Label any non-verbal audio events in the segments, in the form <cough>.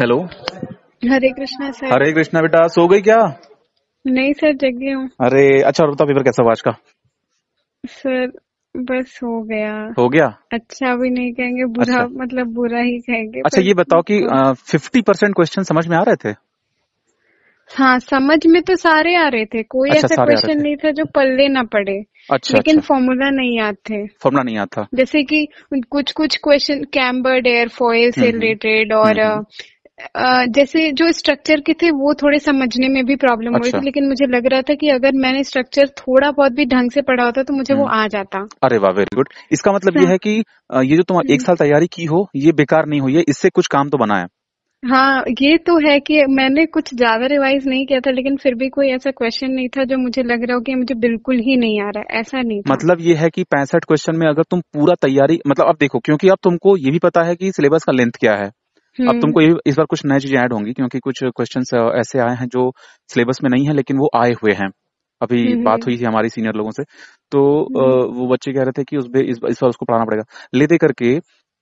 Hello Hare Krishna sir Hare Krishna बेटा सो गई क्या नहीं सर जग गई हूँ अरे अच्छा और पेपर कैसा हुआ आज का सर बस हो गया हो गया अच्छा भी नहीं कहेंगे बुरा अच्छा। मतलब बुरा ही कहेंगे अच्छा ये बताओ कि फिफ्टी परसेंट क्वेश्चन समझ में आ रहे थे हाँ समझ में तो सारे आ रहे थे कोई अच्छा, ऐसा क्वेश्चन नहीं था जो पल्ले ना पड़े अच्छा, लेकिन अच्छा। फॉर्मूला नहीं आते थे फॉर्मूला नहीं आता था जैसे कि कुछ कुछ क्वेश्चन कैम्बर्ड एयरफॉयल से रिलेटेड और हम्म, हम्म। जैसे जो स्ट्रक्चर के थे वो थोड़े समझने में भी प्रॉब्लम अच्छा। हुई थी लेकिन मुझे लग रहा था कि अगर मैंने स्ट्रक्चर थोड़ा बहुत भी ढंग से पढ़ा होता तो मुझे वो हम्म। आ जाता अरे वाह वेरी गुड इसका मतलब ये हाँ। है कि ये जो तुम एक हम्म। साल तैयारी की हो ये बेकार नहीं हुई है इससे कुछ काम तो बनाया हाँ ये तो है कि मैंने कुछ ज्यादा रिवाइज नहीं किया था लेकिन फिर भी कोई ऐसा क्वेश्चन नहीं था जो मुझे लग रहा हो कि मुझे बिल्कुल ही नहीं आ रहा है ऐसा नहीं था। मतलब ये है कि पैंसठ क्वेश्चन में अगर तुम पूरा तैयारी मतलब अब देखो क्योंकि अब तुमको ये भी पता है कि सिलेबस का लेंथ क्या है अब हम्म। तुमको इस बार कुछ नई चीजें ऐड होंगी क्योंकि कुछ क्वेश्चन ऐसे आए हैं जो सिलेबस में नहीं है लेकिन वो आए हुए हैं अभी हम्म, बात हम्म। हुई थी हमारी सीनियर लोगों से तो वो बच्चे कह रहे थे कि उस इस बार उसको पढ़ाना पड़ेगा लेते करके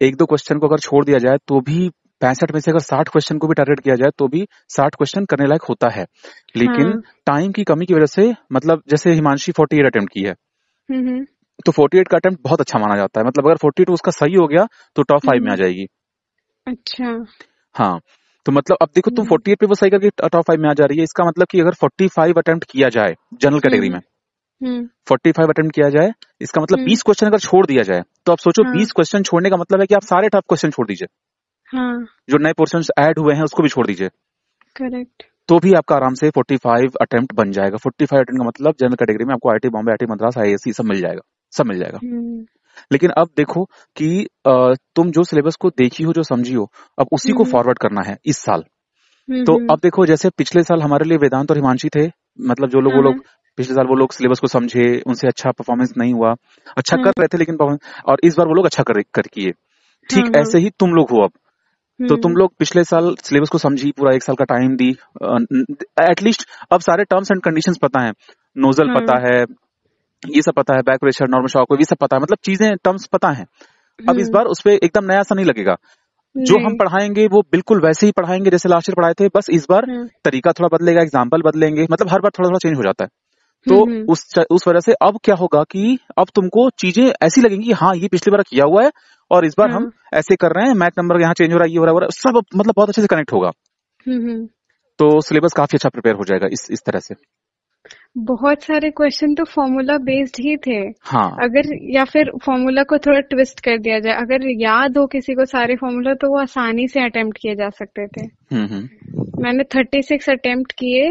एक दो क्वेश्चन को अगर छोड़ दिया जाए तो भी पैंसठ में से अगर साठ क्वेश्चन को भी टारगेट किया जाए तो भी साठ क्वेश्चन करने लायक होता है लेकिन टाइम हाँ। की कमी की वजह से मतलब जैसे हिमांशी फोर्टी एट अटेम्प्ट की है तो फोर्टी एट का अटेम्प्ट बहुत अच्छा माना जाता है मतलब अगर फोर्टी टू उसका सही हो गया तो टॉप फाइव में आ जाएगी अच्छा हाँ तो मतलब अब देखो तुम फोर्टी हम्म। एट पे वो सही करके टॉप फाइव में आ जा रही है इसका मतलब कि अगर फोर्टी फाइव अटेम्प्ट किया जाए जनरल कैटेगरी हम्म, में फोर्टी फाइव अटेम्प्ट किया जाए इसका मतलब हम्म। बीस क्वेश्चन अगर छोड़ दिया जाए तो आप सोचो हाँ। बीस हाँ। क्वेश्चन छोड़ने का मतलब है कि आप सारे टॉप क्वेश्चन छोड़ दीजिए हाँ। जो नए पोर्शन एड हुए हैं उसको भी छोड़ दीजिए करेक्ट तो भी आपका आराम से फाइव अटेम्प्ट बन जाएगा फोर्टी अटेम्प्ट का मतलब जनरल कैटेगरी में आपको टी बॉम्बे टी मद्रास आई सब मिल जाएगा सब मिल जाएगा लेकिन अब देखो कि तुम जो सिलेबस को देखी हो जो समझी हो अब उसी को फॉरवर्ड हम्म। करना है इस साल हम्म, तो हम्म। अब देखो जैसे पिछले साल हमारे लिए वेदांत और हिमांशी थे मतलब जो लोग वो हाँ, लोग हाँ। पिछले साल वो लोग सिलेबस को समझे उनसे अच्छा परफॉर्मेंस नहीं हुआ अच्छा हाँ। कर रहे थे लेकिन और इस बार वो लोग अच्छा कर कर किए ठीक ऐसे ही तुम लोग हो अब तो तुम लोग पिछले साल सिलेबस को समझी पूरा एक साल का टाइम दी एटलीस्ट अब सारे टर्म्स एंड कंडीशंस पता है नोजल पता है ये सब पता है बैक प्रेशर नॉर्मल शॉक ये सब पता है मतलब चीजें टर्म्स पता है अब इस हम्म। बार उसपे एकदम नया सा नहीं लगेगा जो हम पढ़ाएंगे वो बिल्कुल वैसे ही पढ़ाएंगे जैसे लास्ट ईयर पढ़ाए थे बस इस बार हम्म। तरीका थोड़ा बदलेगा एग्जाम्पल बदलेंगे मतलब हर बार थोड़ा थोड़ा चेंज हो जाता है तो हम्म, उस उस वजह से अब क्या होगा कि अब तुमको चीजें ऐसी लगेंगी हाँ ये पिछली बार किया हुआ है और इस बार हम हाँ। ऐसे कर रहे हैं मैथ नंबर यहाँ चेंज हो रहा है ये हो रहा है सब मतलब बहुत अच्छे से कनेक्ट होगा तो सिलेबस काफी अच्छा प्रिपेयर हो जाएगा इस इस तरह से बहुत सारे क्वेश्चन तो फॉर्मूला बेस्ड ही थे हाँ अगर या फिर फॉर्मूला को थोड़ा ट्विस्ट कर दिया जाए अगर याद हो किसी को सारे फॉर्मूला तो वो आसानी से अटेम्प्ट किए जा सकते थे हम्म, हम्म। मैंने थर्टी सिक्स अटेम्प्ट किए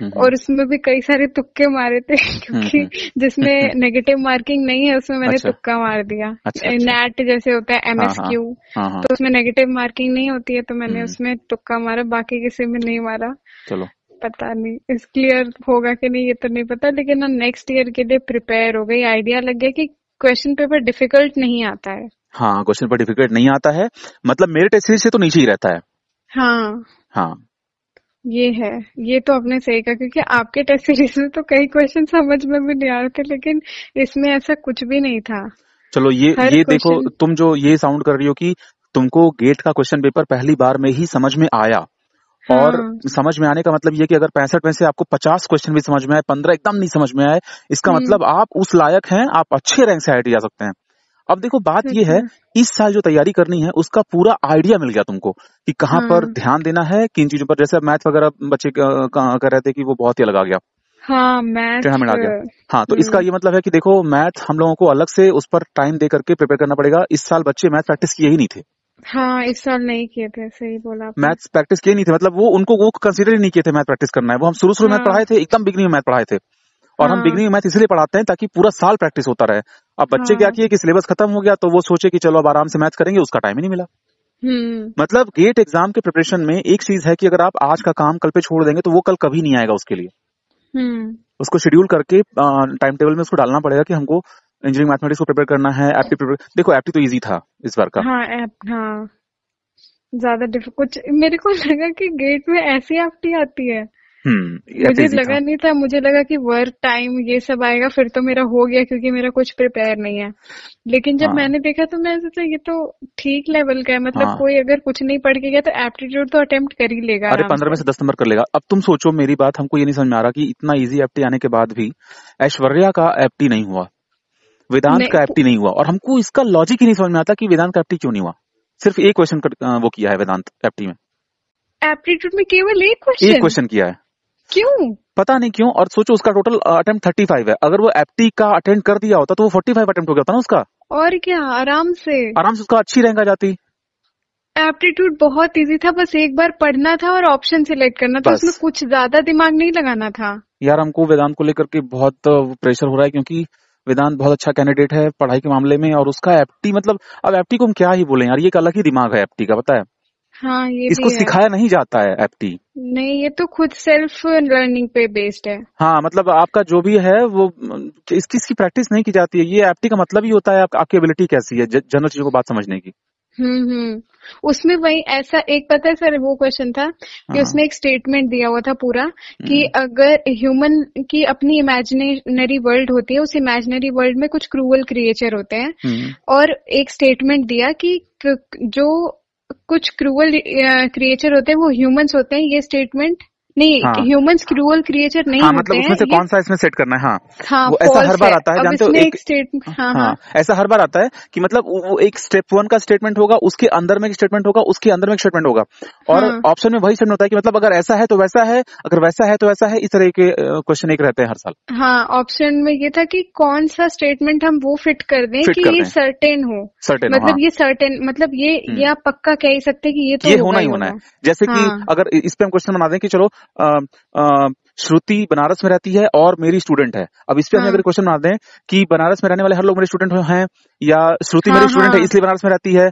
हम्म, और उसमें भी कई सारे तुक्के मारे थे क्योंकि जिसमें नेगेटिव <laughs> मार्किंग नहीं है उसमें मैंने अच्छा, तुक्का मार दिया नेट अच्छा, अच्छा। जैसे होता है एम हाँ, हाँ। हाँ, तो उसमें नेगेटिव मार्किंग नहीं होती है तो मैंने उसमें तुक्का मारा बाकी किसी में नहीं मारा चलो पता नहीं इस क्लियर होगा कि नहीं ये तो नहीं पता लेकिन ना नेक्स्ट ईयर के लिए प्रिपेयर हो गई आइडिया लग गया कि क्वेश्चन पेपर डिफिकल्ट नहीं आता है हाँ क्वेश्चन पेपर डिफिकल्ट नहीं आता है मतलब मेरिट एससी से तो नीचे ही रहता है हाँ हाँ ये है ये तो आपने सही कहा क्योंकि आपके टेस्ट सीरीज में तो कई क्वेश्चन समझ में भी नहीं आ रहे थे लेकिन इसमें ऐसा कुछ भी नहीं था चलो ये ये देखो तुम जो ये साउंड कर रही हो कि तुमको गेट का क्वेश्चन पेपर पहली बार में ही समझ में आया और हाँ। समझ में आने का मतलब ये कि अगर पैंसठ में से आपको पचास क्वेश्चन भी समझ में आए पंद्रह एकदम नहीं समझ में आए इसका हम्म। मतलब आप उस लायक हैं आप अच्छे रैंक से आई जा सकते हैं अब देखो बात ये है हम्म। इस साल जो तैयारी करनी है उसका पूरा आइडिया मिल गया तुमको कि कहाँ पर हाँ। ध्यान देना है किन चीजों पर जैसे मैथ वगैरह बच्चे कर रहे थे कि वो बहुत ही आ गया हाँ मैथ आ गया हाँ तो इसका हम्म। ये मतलब है कि देखो मैथ हम लोगों को अलग से उस पर टाइम दे करके प्रिपेयर करना पड़ेगा इस साल बच्चे मैथ प्रैक्टिस किए ही नहीं थे हाँ इस साल नहीं किए थे सही बोला मैथ्स प्रैक्टिस किए नहीं थे मतलब वो उनको वो कंसीडर ही नहीं किए थे मैथ प्रैक्टिस करना है वो हम शुरू शुरू मैथ हाँ। पढ़ाए थे एकदम बिगनिंग मैथ पढ़ाए थे और हम बिगनिंग हाँ। मैथ इसलिए पढ़ाते हैं ताकि पूरा साल प्रैक्टिस होता रहे अब बच्चे क्या हाँ। किए कि सिलेबस खत्म हो गया तो वो सोचे कि चलो अब आराम से मैथ करेंगे उसका टाइम ही नहीं मिला हम्म। मतलब गेट एग्जाम के प्रिपरेशन में एक चीज है कि अगर आप आज का काम कल पे छोड़ देंगे तो वो कल कभी नहीं आएगा उसके लिए हम्म। उसको शेड्यूल करके टाइम टेबल में उसको डालना पड़ेगा कि हमको इंजीनियरिंग मैथमेटिक्स को प्रिपेयर करना है एप्टी प्रिपेयर देखो एप्टी तो इजी था इस बार का हाँ एप हाँ ज्यादा कुछ मेरे को लगा कि गेट में ऐसी एप्टी आती है हम्म, मुझे लगा नहीं था मुझे लगा कि वर्क टाइम ये सब आएगा फिर तो मेरा हो गया क्योंकि मेरा कुछ प्रिपेयर नहीं है लेकिन जब हाँ। मैंने देखा तो मैं सोचा ये तो ठीक लेवल का है मतलब हाँ। कोई अगर कुछ नहीं पढ़ के गया तो एप्टीट्यूड तो अटेम्प्ट कर ही लेगा अरे पंद्रह में से दस नंबर कर लेगा अब तुम सोचो मेरी बात हमको ये नहीं समझ में आ रहा की इतना ईजी एप्टी तो आने के बाद भी ऐश्वर्या का एप्टी नहीं हुआ वेदांत एप्टी नहीं हुआ और हमको इसका लॉजिक ही नहीं समझ में आता कि वेदांत एप्टी क्यों नहीं हुआ सिर्फ एक क्वेश्चन वो किया है वेदांत एप्टी में एप्टीट्यूड में केवल एक क्वेश्चन एक क्वेश्चन किया है क्यों पता नहीं क्यों और सोचो उसका टोटल अटेम्प्ट थर्टी फाइव है अगर वो एप्टी का अटेंड कर दिया होता तो वो फोर्टी फाइव अटेम्प्ट हो गया था ना उसका और क्या आराम से आराम से उसका अच्छी रैंक आ जाती एप्टीट्यूड बहुत इजी था बस एक बार पढ़ना था और ऑप्शन सिलेक्ट करना था उसमें कुछ ज्यादा दिमाग नहीं लगाना था यार हमको वेदांत को लेकर के बहुत प्रेशर हो रहा है क्योंकि वेदांत बहुत अच्छा कैंडिडेट है पढ़ाई के मामले में और उसका एप्टी मतलब अब एप्टी को हम क्या ही बोले यार ये एक अलग ही दिमाग है एप्टी का पता है हाँ ये इसको सिखाया नहीं जाता है एप्टी नहीं ये तो खुद सेल्फ लर्निंग पे बेस्ड है हाँ मतलब आपका जो भी है वो इसकी इसकी प्रैक्टिस नहीं की जाती है ये एप्टी का मतलब ही होता है आपकी एबिलिटी कैसी है जनरल चीजों को बात समझने की हम्म उसमें वही ऐसा एक पता है सर वो क्वेश्चन था कि हाँ।, हाँ। उसमें एक स्टेटमेंट दिया हुआ था पूरा कि हम्म। अगर ह्यूमन की अपनी इमेजिनरी वर्ल्ड होती है उस इमेजिनरी वर्ल्ड में कुछ क्रूअल क्रिएचर होते हैं हम्म। और एक स्टेटमेंट दिया कि जो कुछ क्रूअल क्रिएचर होते हैं वो ह्यूमंस होते हैं ये स्टेटमेंट नहीं ह्यूमन क्रूअल क्रिएचर नहीं हाँ, हाँ मतलब उसमें से कौन सा इसमें सेट करना है हाँ, हाँ वो ऐसा हर बार आता है जानते हो एक स्टेट हाँ, हाँ, हाँ, ऐसा हर बार आता है कि मतलब वो एक स्टेप वन का स्टेटमेंट होगा उसके अंदर में एक स्टेटमेंट होगा उसके अंदर में एक स्टेटमेंट होगा और ऑप्शन हाँ, में वही स्टेटमेंट होता है कि मतलब अगर ऐसा है तो वैसा है अगर वैसा है तो वैसा है इस तरह के क्वेश्चन एक रहते हैं हर साल हाँ ऑप्शन में ये था की कौन सा स्टेटमेंट हम वो फिट कर दें कि ये सर्टेन हो सर्टेन मतलब, हाँ। मतलब ये सर्टेन मतलब ये ये आप पक्का कह सकते हैं कि ये तो होना ही होना है जैसे की हाँ। अगर इस पे हम क्वेश्चन बना दें कि चलो श्रुति बनारस में रहती है और मेरी स्टूडेंट है अब इस पे हाँ। अगर क्वेश्चन बनाते दें कि बनारस में रहने वाले हर लोग मेरे स्टूडेंट हैं या श्रुति हाँ, मेरी स्टूडेंट हाँ। है इसलिए बनारस में रहती है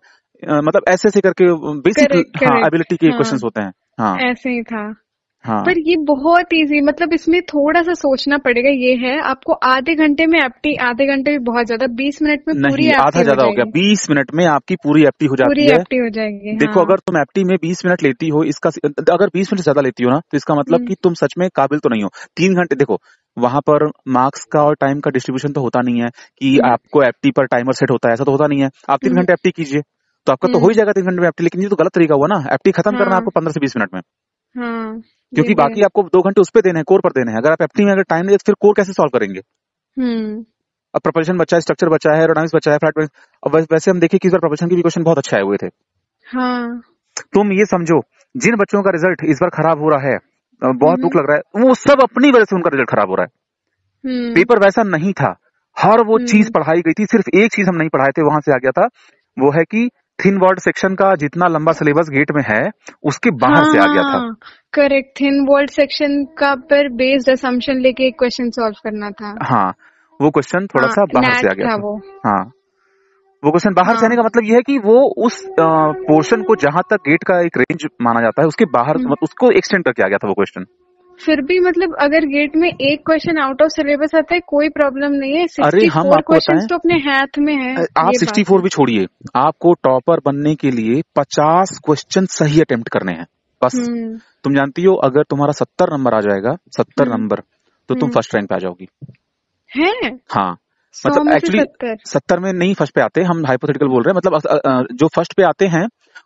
मतलब ऐसे ऐसे करके बेसिक एबिलिटी हाँ, के क्वेश्चन हाँ। होते हैं हाँ ऐसे ही था हाँ. पर ये बहुत इजी मतलब इसमें थोड़ा सा सोचना पड़ेगा ये है आपको आधे घंटे में एप्टी आधे घंटे भी बहुत ज्यादा बीस मिनट में नहीं, पूरी आधा ज्यादा हो, गया बीस मिनट में आपकी पूरी एप्टी हो जाती पूरी है एप्टी हो जाएगी देखो हाँ. अगर तुम एप्टी में बीस मिनट लेती हो इसका अगर बीस मिनट ज्यादा लेती हो ना तो इसका मतलब हम्म। की तुम सच में काबिल तो नहीं हो तीन घंटे देखो वहां पर मार्क्स का और टाइम का डिस्ट्रीब्यूशन तो होता नहीं है कि हम्म। आपको एप्टी पर टाइमर सेट होता है ऐसा तो होता नहीं है आप तीन हम्म। घंटे एप्टी कीजिए तो आपका तो हो ही जाएगा तीन घंटे में एप्टी लेकिन ये तो गलत तरीका हुआ ना एप्टी खत्म करना हाँ। आपको पंद्रह से बीस मिनट में हाँ, क्योंकि तो बाकी आपको दो घंटे उस पर देने हैं कोर पर देने हैं अगर आप एफ में अगर टाइम नहीं तो फिर कोर कैसे सॉल्व करेंगे हम्म। अब प्रपल्शन बचा है स्ट्रक्चर बचा है एरोडामिक्स बचा है फ्लैट अब वैसे हम देखें कि इस बार प्रपल्शन के भी क्वेश्चन बहुत अच्छे आए हुए थे हाँ। तुम ये समझो जिन बच्चों का रिजल्ट इस बार खराब हो रहा है बहुत हम्म। दुख लग रहा है वो सब अपनी वजह से उनका रिजल्ट खराब हो रहा है पेपर हम्म। वैसा नहीं था हर वो चीज पढ़ाई गई थी सिर्फ एक चीज हम नहीं पढ़ाए थे वहां से आ गया था वो है कि थिन वर्ल्ड सेक्शन का जितना लंबा सिलेबस गेट में है उसके बाहर हाँ, से आ गया था करेक्ट हाँ, हाँ, थिन वर्ल्ड सेक्शन का पर बेस्ड असम्पशन लेके एक क्वेश्चन सॉल्व करना था हाँ वो क्वेश्चन थोड़ा हाँ, सा बाहर से आ गया था, था था, वो हाँ वो क्वेश्चन बाहर हाँ। से आने का हाँ। मतलब यह है कि वो उस पोर्शन को जहां तक गेट का एक रेंज माना जाता है उसके बाहर हम्म। मतलब उसको एक्सटेंड करके आ गया था वो क्वेश्चन फिर भी मतलब अगर गेट में एक क्वेश्चन आउट ऑफ सिलेबस आता है कोई प्रॉब्लम नहीं है अरे हम आपको क्वेश्चन तो अपने हाथ में है आप सिक्सटी फोर भी छोड़िए आपको टॉपर बनने के लिए पचास क्वेश्चन सही अटेम्प्ट करने हैं बस हम्म। तुम जानती हो अगर तुम्हारा सत्तर नंबर आ जाएगा सत्तर नंबर हम्म। तो तुम फर्स्ट हम्म। रैंक पे आ जाओगी है हाँ मतलब एक्चुअली सत्तर में नहीं फर्स्ट पे आते हम हाइपोथेटिकल बोल रहे हैं मतलब जो फर्स्ट पे आते हैं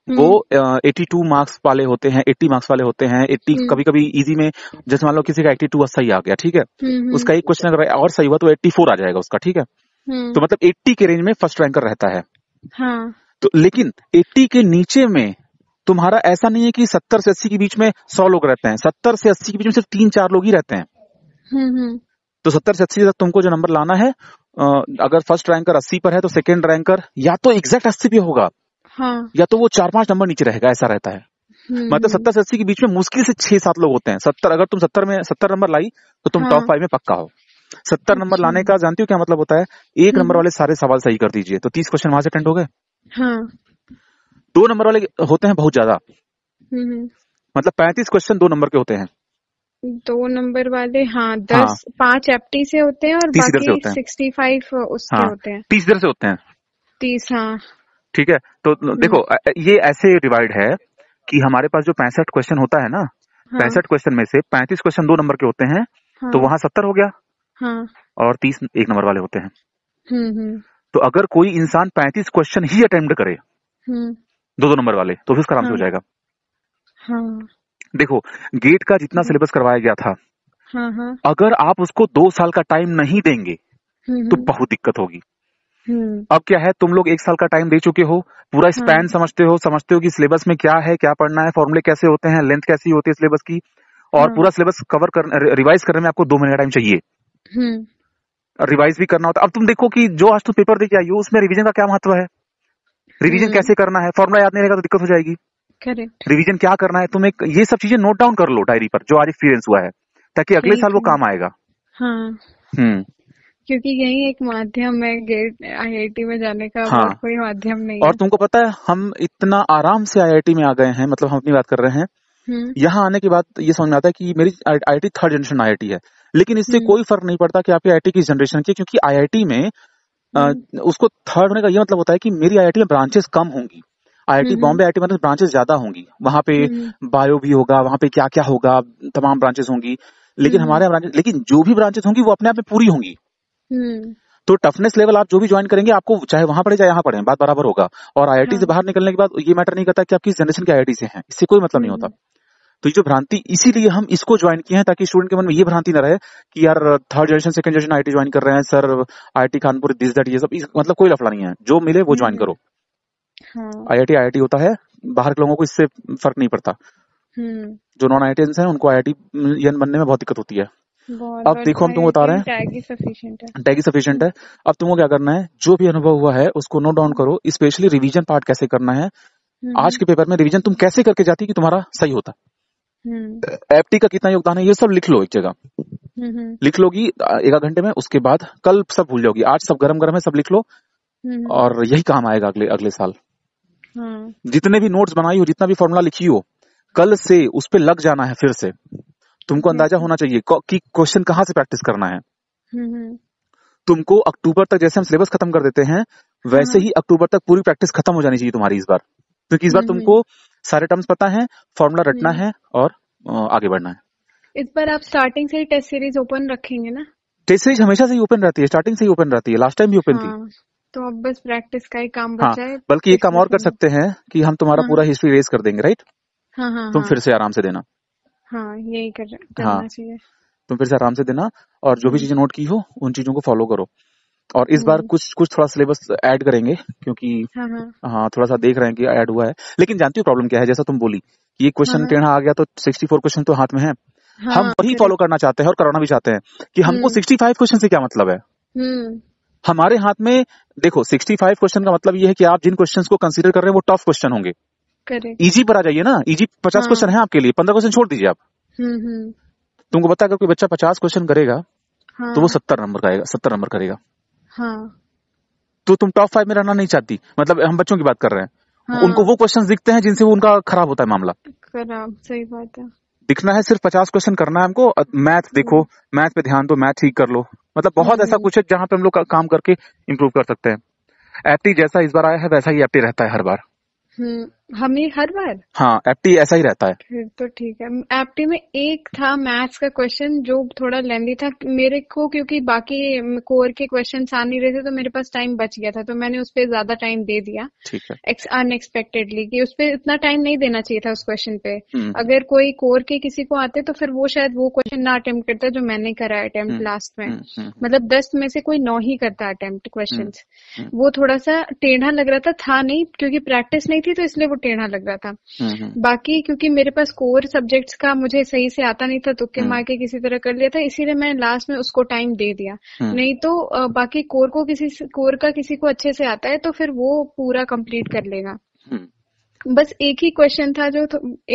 हम्म। वो एट्टी टू मार्क्स वाले होते हैं एट्टी मार्क्स वाले होते हैं एट्टी कभी कभी इजी में जैसे मान लो किसी का एट्टी टू सही आ गया ठीक है हम्म, हम्म। उसका एक क्वेश्चन अगर और सही हुआ तो एट्टी फोर आ जाएगा उसका ठीक है तो मतलब एट्टी के रेंज में फर्स्ट रैंकर रहता है हाँ। तो लेकिन एट्टी के नीचे में तुम्हारा ऐसा नहीं है कि सत्तर से अस्सी के बीच में सौ लोग रहते हैं सत्तर से अस्सी के बीच में सिर्फ तीन चार लोग ही रहते हैं तो सत्तर से अस्सी तक तुमको जो नंबर लाना है अगर फर्स्ट रैंकर अस्सी पर है तो सेकेंड रैंकर या तो एग्जैक्ट अस्सी पे होगा हाँ। या तो वो चार पांच नंबर नीचे रहेगा ऐसा रहता है हम्म। मतलब सत्तर से अस्सी के बीच में मुश्किल से छह सात लोग होते हैं सत्तर अगर तुम सत्तर में सत्तर नंबर लाई तो तुम हाँ। टॉप फाइव में पक्का हो सत्तर नंबर अच्छा। लाने का जानती हो क्या मतलब होता है एक नंबर हम्म। वाले सारे सवाल सही कर दीजिए तो तीस क्वेश्चन वहां से अटेंड हो गए हाँ। दो नंबर वाले होते हैं बहुत ज्यादा हम्म। मतलब पैंतीस क्वेश्चन दो नंबर के होते हैं दो नंबर वाले हाँ दस हाँ, पांच एफटी से होते हैं और बाकी सिक्सटी फाइव उसके हाँ, होते हैं तीस इधर से होते हैं तीस हाँ ठीक है तो देखो हम्म। ये ऐसे डिवाइड है कि हमारे पास जो पैंसठ क्वेश्चन होता है ना हाँ, पैंसठ क्वेश्चन में से पैंतीस क्वेश्चन दो नंबर के होते हैं हाँ, तो वहाँ सत्तर हो गया हाँ, और तीस एक नंबर वाले होते हैं हम्म, हम्म। तो अगर कोई इंसान पैंतीस क्वेश्चन ही अटेम्प्ट करे दो दो नंबर वाले तो फिर उसका आराम से हो हाँ। जाएगा हाँ। देखो गेट का जितना सिलेबस हम्म। करवाया गया था हाँ, हाँ। अगर आप उसको दो साल का टाइम नहीं देंगे हम्म, तो हम्म। बहुत दिक्कत होगी अब क्या है तुम लोग एक साल का टाइम दे चुके हो पूरा स्पैन हाँ। समझते हो समझते हो कि सिलेबस में क्या है क्या पढ़ना है फॉर्मूले कैसे होते हैं लेंथ कैसी होती है सिलेबस की और हाँ। पूरा सिलेबस कवर कर रिवाइज करने में आपको दो महीने का टाइम चाहिए रिवाइज भी करना होता है अब तुम देखो कि जो आज तुम पेपर दे के आई हो उसमें रिविजन का क्या महत्व है रिविजन कैसे करना है फॉर्मुला याद नहीं रहेगा तो दिक्कत हो जाएगी करेक्ट क्या करना है तुम एक ये सब चीजें नोट डाउन कर लो डायरी पर जो आज एक्सपीरियंस हुआ है ताकि अगले साल वो काम आएगा हाँ हम्म। क्योंकि यही एक माध्यम है गेट आईआईटी में जाने का हाँ। और कोई माध्यम नहीं और तुमको पता है हम इतना आराम से आईआईटी में आ गए हैं मतलब हम अपनी बात कर रहे हैं हम्म। यहाँ आने के बाद ये समझ में आता है कि मेरी आईआईटी थर्ड जनरेशन आईआईटी है लेकिन इससे हम्म। कोई फर्क नहीं पड़ता कि आपकी आईआईटी किस जनरेशन की क्योंकि आईआईटी में उसको थर्ड होने का ये मतलब होता है कि मेरी आईआईटी में ब्रांचेस कम होंगी आईआईटी बॉम्बे आईआईटी मतलब ब्रांचेस ज्यादा होंगी वहाँ पे बायो भी होगा वहाँ पे क्या क्या होगा तमाम ब्रांचेस होंगी लेकिन हमारे यहाँ लेकिन जो भी ब्रांचेस होंगी वो अपने आप में पूरी होंगी हम्म। तो टफनेस लेवल आप जो भी ज्वाइन करेंगे आपको चाहे वहां पढ़े चाहे यहाँ पढ़े बात बराबर होगा और आईआईटी हाँ। से बाहर निकलने के बाद ये मैटर नहीं करता कि आप किस जनरेशन के आईआईटी से हैं इससे कोई मतलब नहीं होता तो ये जो भ्रांति इसीलिए हम इसको ज्वाइन किए हैं ताकि स्टूडेंट के मन में ये भ्रांति न रहे कि यार third generation second generation IT join कर रहे हैं sir IT Kanpur this that ये सब मतलब कोई लफड़ा नहीं है जो मिले वो ज्वाइन करो आईआईटी हाँ। आईआईटी होता है बाहर के लोगों को इससे फर्क नहीं पड़ता हम्म। जो नॉन आई हैं उनको आई बनने में बहुत दिक्कत होती है अब देखो हम तुमको बता रहे हैं टैगी सफिशियंट है अब तुमको क्या करना है जो भी अनुभव हुआ है उसको नोट डाउन करो स्पेशली रिवीजन पार्ट कैसे करना है हम्म। आज के पेपर में रिवीजन तुम कैसे करके जाती कि तुम्हारा सही होता एपटी हम्म। का कितना योगदान है ये सब लिख लो एक जगह लिख लोगी एक घंटे में उसके बाद कल सब भूल जाओगी आज सब गरम गरम है सब लिख लो और यही काम आएगा अगले अगले साल जितने भी नोट्स बनाई हो जितना भी फॉर्मूला लिखी हो कल से उस पर लग जाना है फिर से तुमको हम्म। अंदाजा होना चाहिए कि क्वेश्चन कहाँ से प्रैक्टिस करना है हम्म, हम्म। तुमको अक्टूबर तक जैसे हम सिलेबस खत्म कर देते हैं वैसे ही अक्टूबर तक पूरी प्रैक्टिस खत्म हो जानी चाहिए तुम्हारी इस बार क्योंकि इस बार तुमको सारे टर्म्स पता है फॉर्मूला रटना है और आगे बढ़ना है इस बार आप स्टार्टिंग से टेस्ट सीरीज ओपन रखेंगे ना टेस्ट सीरीज हमेशा से ही ओपन रहती है स्टार्टिंग से ही ओपन रहती है लास्ट टाइम भी ओपन थी हाँ। तो अब बस प्रैक्टिस का ही काम बचा हाँ, है बल्कि ये काम और कर सकते हैं कि हम तुम्हारा हाँ, पूरा हिस्ट्री रेस कर देंगे राइट हाँ, हाँ, तुम हाँ। फिर से आराम से देना हाँ यही कर हाँ, चाहिए तुम फिर से आराम से देना और जो भी हम्म। चीजें नोट की हो उन चीजों को फॉलो करो और इस बार हम्म। कुछ कुछ थोड़ा सिलेबस ऐड करेंगे क्योंकि हाँ, हाँ, हाँ थोड़ा सा देख रहे हैं कि ऐड हुआ है लेकिन जानती हो प्रॉब्लम क्या है जैसा तुम बोली कि ये क्वेश्चन टेढ़ा आ गया तो सिक्सटी फोर क्वेश्चन तो हाथ में है हाँ, हम वही फॉलो करना चाहते हैं और कराना भी चाहते हैं कि हमको सिक्सटी फाइव क्वेश्चन से क्या मतलब है हम्म। हमारे हाथ में देखो 65 क्वेश्चन का मतलब ये है कि आप जिन क्वेश्चंस को कंसीडर कर रहे हैं वो टफ क्वेश्चन होंगे इजी पर आ जाइए ना इजी पचास क्वेश्चन हाँ। है आपके लिए पंद्रह क्वेश्चन छोड़ दीजिए आप हम्म, हम्म। तुमको बता अगर कोई बच्चा पचास क्वेश्चन करेगा हाँ। तो वो सत्तर नंबर का आएगा सत्तर नंबर करेगा हाँ। तो तुम टॉप फाइव में रहना नहीं चाहती मतलब हम बच्चों की बात कर रहे हैं हाँ। उनको वो क्वेश्चन दिखते हैं जिनसे वो उनका खराब होता है मामला खराब सही बात है दिखना है सिर्फ पचास क्वेश्चन करना है हमको मैथ देखो मैथ पे ध्यान दो मैथ ठीक कर लो मतलब बहुत ऐसा हम्म। कुछ है जहां पे हम लोग का, काम करके इम्प्रूव कर सकते हैं एप्टी जैसा इस बार आया है वैसा ही एप्टी रहता है हर बार हम्म। हमें हर बार हाँ एप्टी ऐसा ही रहता है फिर तो ठीक है एप्टी में एक था मैथ्स का क्वेश्चन जो थोड़ा लेंदी था मेरे को क्योंकि बाकी कोर के क्वेश्चन आ नहीं रहे थे तो मेरे पास टाइम बच गया था तो मैंने उस पर ज्यादा टाइम दे दिया अनएक्सपेक्टेडली कि उस पर इतना टाइम नहीं देना चाहिए था उस क्वेश्चन पे हम्म। अगर कोई कोर के किसी को आते तो फिर वो शायद वो क्वेश्चन ना अटेम्प्ट करता जो मैंने करा अटेम्प्ट हम्म, लास्ट में हम्म, मतलब दस में से कोई नौ ही करता अटेम्प्ट क्वेश्चन वो थोड़ा सा टेढ़ा लग रहा था था नहीं क्योंकि प्रैक्टिस नहीं थी तो इसलिए वो टेढ़ा लग रहा था हम्म, हम्म। बाकी क्योंकि मेरे पास कोर सब्जेक्ट्स का मुझे सही से आता नहीं था तुक्के तो हम्म। मार के किसी तरह कर लिया था इसीलिए मैंने लास्ट में उसको टाइम दे दिया नहीं तो बाकी कोर को किसी कोर का किसी को अच्छे से आता है तो फिर वो पूरा कंप्लीट कर लेगा बस एक ही क्वेश्चन था जो